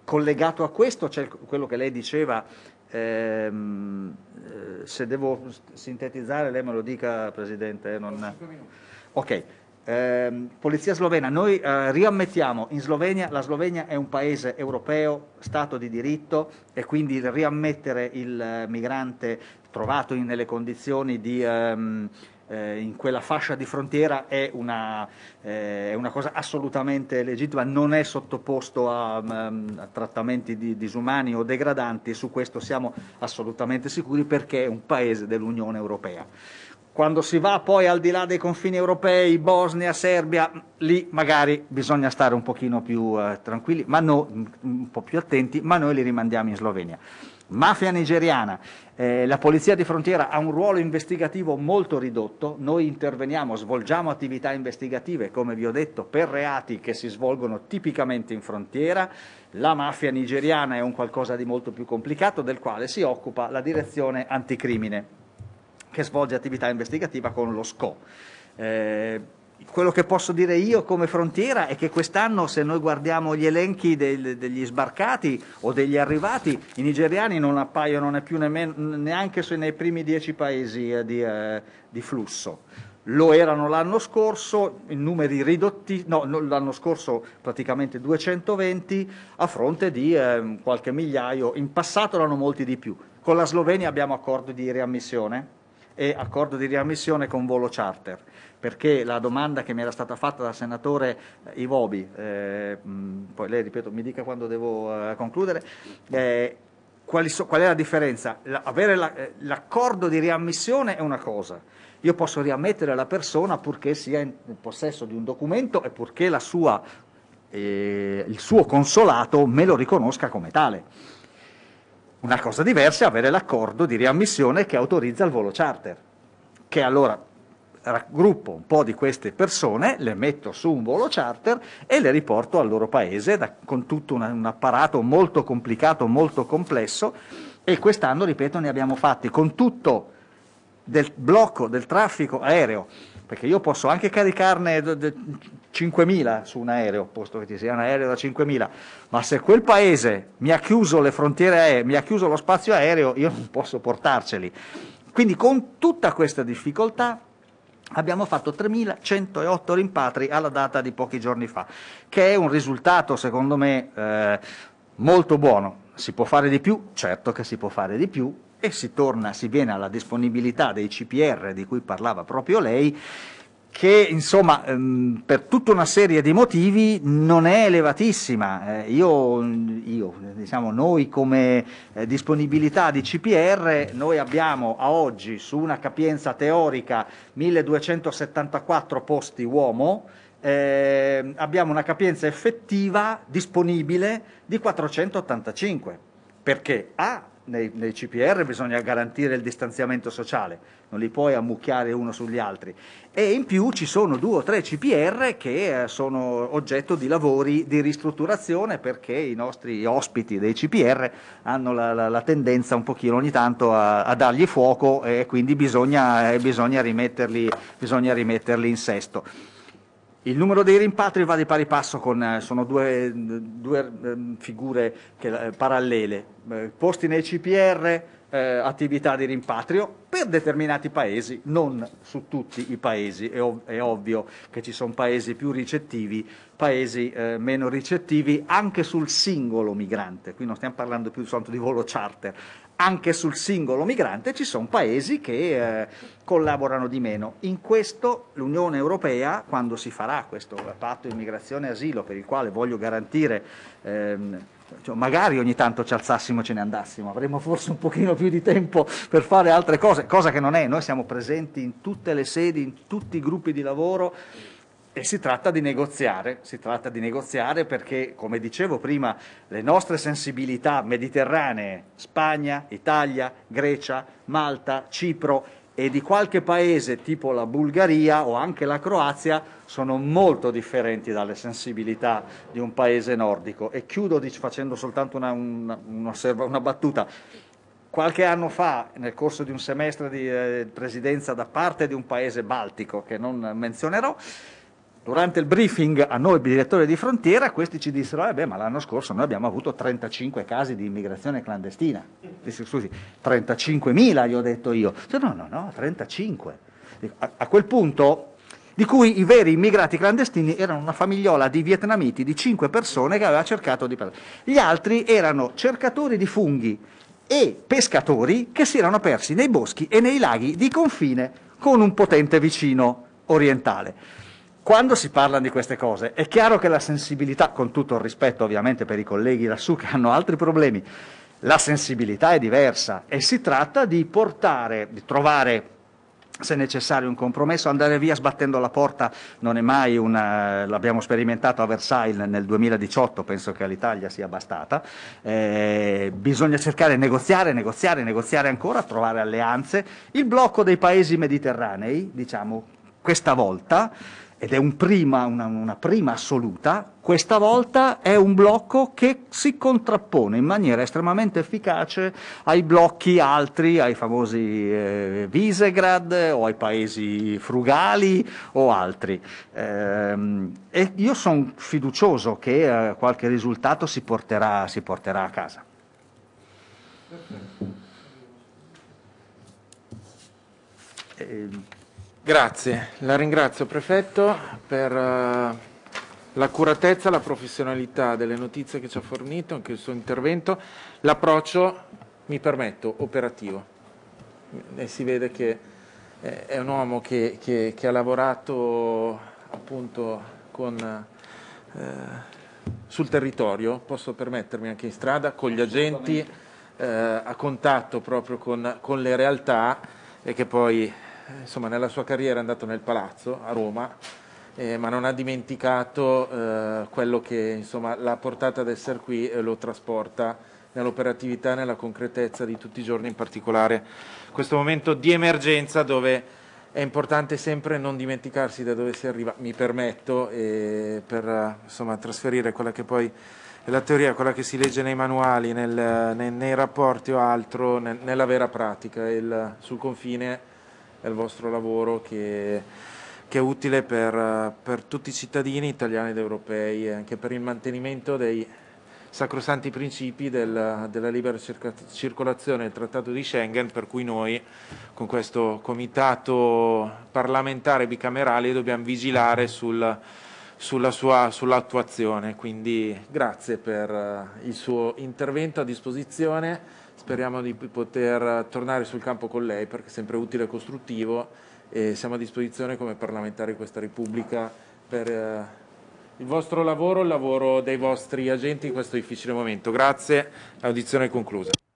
Collegato a questo c'è quello che lei diceva, ehm, eh, se devo sintetizzare lei me lo dica Presidente. Eh, non... Ok, eh, polizia slovena, noi eh, riammettiamo in Slovenia, la Slovenia è un paese europeo, Stato di diritto e quindi riammettere il migrante trovato in, nelle condizioni di ehm, eh, in quella fascia di frontiera è una, eh, una, cosa assolutamente legittima, non è sottoposto a, mm, a trattamenti di, disumani o degradanti, su questo siamo assolutamente sicuri perché è un paese dell'Unione Europea. Quando si va poi al di là dei confini europei, Bosnia, Serbia, lì magari bisogna stare un pochino più eh, tranquilli, no, un po' più attenti, ma noi li rimandiamo in Slovenia. Mafia nigeriana, eh, la polizia di frontiera ha un ruolo investigativo molto ridotto, noi interveniamo, svolgiamo attività investigative, come vi ho detto, per reati che si svolgono tipicamente in frontiera, la mafia nigeriana è un qualcosa di molto più complicato del quale si occupa la direzione anticrimine, che svolge attività investigativa con lo SCO. Eh, quello che posso dire io come frontiera è che quest'anno se noi guardiamo gli elenchi del, degli sbarcati o degli arrivati, i nigeriani non appaiono ne più nemmeno, neanche nei primi dieci paesi eh, di, eh, di, flusso. Lo erano l'anno scorso, in numeri ridotti, no, l'anno scorso praticamente 220 a fronte di eh, qualche migliaio, in passato erano molti di più. Con la Slovenia abbiamo accordo di riammissione e accordo di riammissione con volo charter perché la domanda che mi era stata fatta dal senatore Ivobi, eh, eh poi lei ripeto mi dica quando devo eh, concludere, eh, so, qual è la differenza? La, avere la, eh, l'accordo di riammissione è una cosa, io posso riammettere la persona purché sia in possesso di un documento e purché sua, eh, il suo consolato me lo riconosca come tale. Una cosa diversa è avere l'accordo di riammissione che autorizza il volo charter, che allora raggruppo un po' di queste persone, le metto su un volo charter e le riporto al loro paese da, con tutto un, un apparato molto complicato, molto complesso e quest'anno, ripeto, ne abbiamo fatti con tutto del blocco del traffico aereo, perché io posso anche caricarne 5.000 su un aereo, posto che ci sia un aereo da 5.000, ma se quel paese mi ha chiuso le frontiere aeree, mi ha chiuso lo spazio aereo, io non posso portarceli. Quindi con tutta questa difficoltà abbiamo fatto 3.108 rimpatri alla data di pochi giorni fa, che è un risultato secondo me eh, molto buono. Si può fare di più? Certo che si può fare di più e si torna, si viene alla disponibilità dei CPR di cui parlava proprio lei che insomma ehm, per tutta una serie di motivi non è elevatissima. Eh, io, io, diciamo, noi come eh, disponibilità di CPR, noi abbiamo a oggi su una capienza teorica 1274 posti uomo, eh, abbiamo una capienza effettiva disponibile di 485. Perché? A, nei, nei, CPR bisogna garantire il distanziamento sociale, non li puoi ammucchiare uno sugli altri. E in più ci sono due o tre CPR che eh, sono oggetto di lavori di ristrutturazione perché i nostri ospiti dei CPR hanno la, la, la tendenza un pochino ogni tanto a, a dargli fuoco e quindi bisogna, eh, bisogna, rimetterli, bisogna rimetterli in sesto. Il numero dei rimpatri va di pari passo con, eh, sono due, due ehm, figure che, eh, parallele, eh, posti nei CPR eh, attività di rimpatrio per determinati paesi, non su tutti i paesi, è, ov- è ovvio che ci sono paesi più ricettivi, paesi eh, meno ricettivi anche sul singolo migrante, qui non stiamo parlando più soltanto di volo charter, anche sul singolo migrante ci sono paesi che eh, collaborano di meno. In questo l'Unione Europea, quando si farà questo patto immigrazione e asilo per il quale voglio garantire ehm, cioè, magari ogni tanto ci alzassimo e ce ne andassimo, avremmo forse un pochino più di tempo per fare altre cose, cosa che non è, noi siamo presenti in tutte le sedi, in tutti i gruppi di lavoro e si tratta di negoziare, si tratta di negoziare perché, come dicevo prima, le nostre sensibilità mediterranee, Spagna, Italia, Grecia, Malta, Cipro, e di qualche paese tipo la Bulgaria o anche la Croazia sono molto differenti dalle sensibilità di un paese nordico. E chiudo facendo soltanto una, una, una, battuta. Qualche anno fa, nel corso di un semestre di eh, presidenza da parte di un paese baltico, che non menzionerò, Durante il briefing a noi direttori di frontiera, questi ci dissero, eh beh, ma l'anno scorso noi abbiamo avuto 35 casi di immigrazione clandestina. Dissi, scusi, 35.000 gli ho detto io. no, no, no, 35. A, a quel punto, di cui i veri immigrati clandestini erano una famigliola di vietnamiti di 5 persone che aveva cercato di perdere. Gli altri erano cercatori di funghi e pescatori che si erano persi nei boschi e nei laghi di confine con un potente vicino orientale. Quando si parla di queste cose è chiaro che la sensibilità, con tutto il rispetto ovviamente per i colleghi lassù che hanno altri problemi, la sensibilità è diversa e si tratta di portare, di trovare se necessario un compromesso, andare via sbattendo la porta non è mai una, l'abbiamo sperimentato a Versailles nel 2018, penso che all'Italia sia bastata, eh, bisogna cercare di negoziare, negoziare, negoziare ancora, trovare alleanze, il blocco dei paesi mediterranei, diciamo questa volta, ed è un prima, una, una, prima assoluta, questa volta è un blocco che si contrappone in maniera estremamente efficace ai blocchi altri, ai famosi eh, Visegrad o ai paesi frugali o altri. Ehm, e io sono fiducioso che eh, qualche risultato si porterà, si porterà a casa. Ehm. Grazie, la ringrazio Prefetto per eh, l'accuratezza, la professionalità delle notizie che ci ha fornito, anche il suo intervento, l'approccio, mi permetto, operativo. E si vede che è un uomo che, che, che, ha lavorato appunto con, eh, sul territorio, posso permettermi anche in strada, con gli agenti, eh, a contatto proprio con, con le realtà e che poi insomma, nella sua carriera è andato nel palazzo a Roma, eh, ma non ha dimenticato eh, quello che insomma, l'ha portata ad essere qui e eh, lo trasporta nell'operatività, nella concretezza di tutti i giorni, in particolare questo momento di emergenza dove è importante sempre non dimenticarsi da dove si arriva, mi permetto, eh, per insomma, trasferire quella che poi è la teoria, quella che si legge nei manuali, nel, nei, nei, rapporti o altro, nel, nella vera pratica, il, sul confine è il vostro lavoro che, che è utile per, per, tutti i cittadini italiani ed europei e anche per il mantenimento dei sacrosanti principi del, della libera circolazione del Trattato di Schengen per cui noi con questo comitato parlamentare bicamerale dobbiamo vigilare sul sulla sua sull'attuazione, quindi grazie per eh, il suo intervento a disposizione speriamo di poter tornare sul campo con lei perché è sempre utile e costruttivo e siamo a disposizione come parlamentari di questa Repubblica per eh, il vostro lavoro, e il lavoro dei vostri agenti in questo difficile momento. Grazie, l'audizione è conclusa.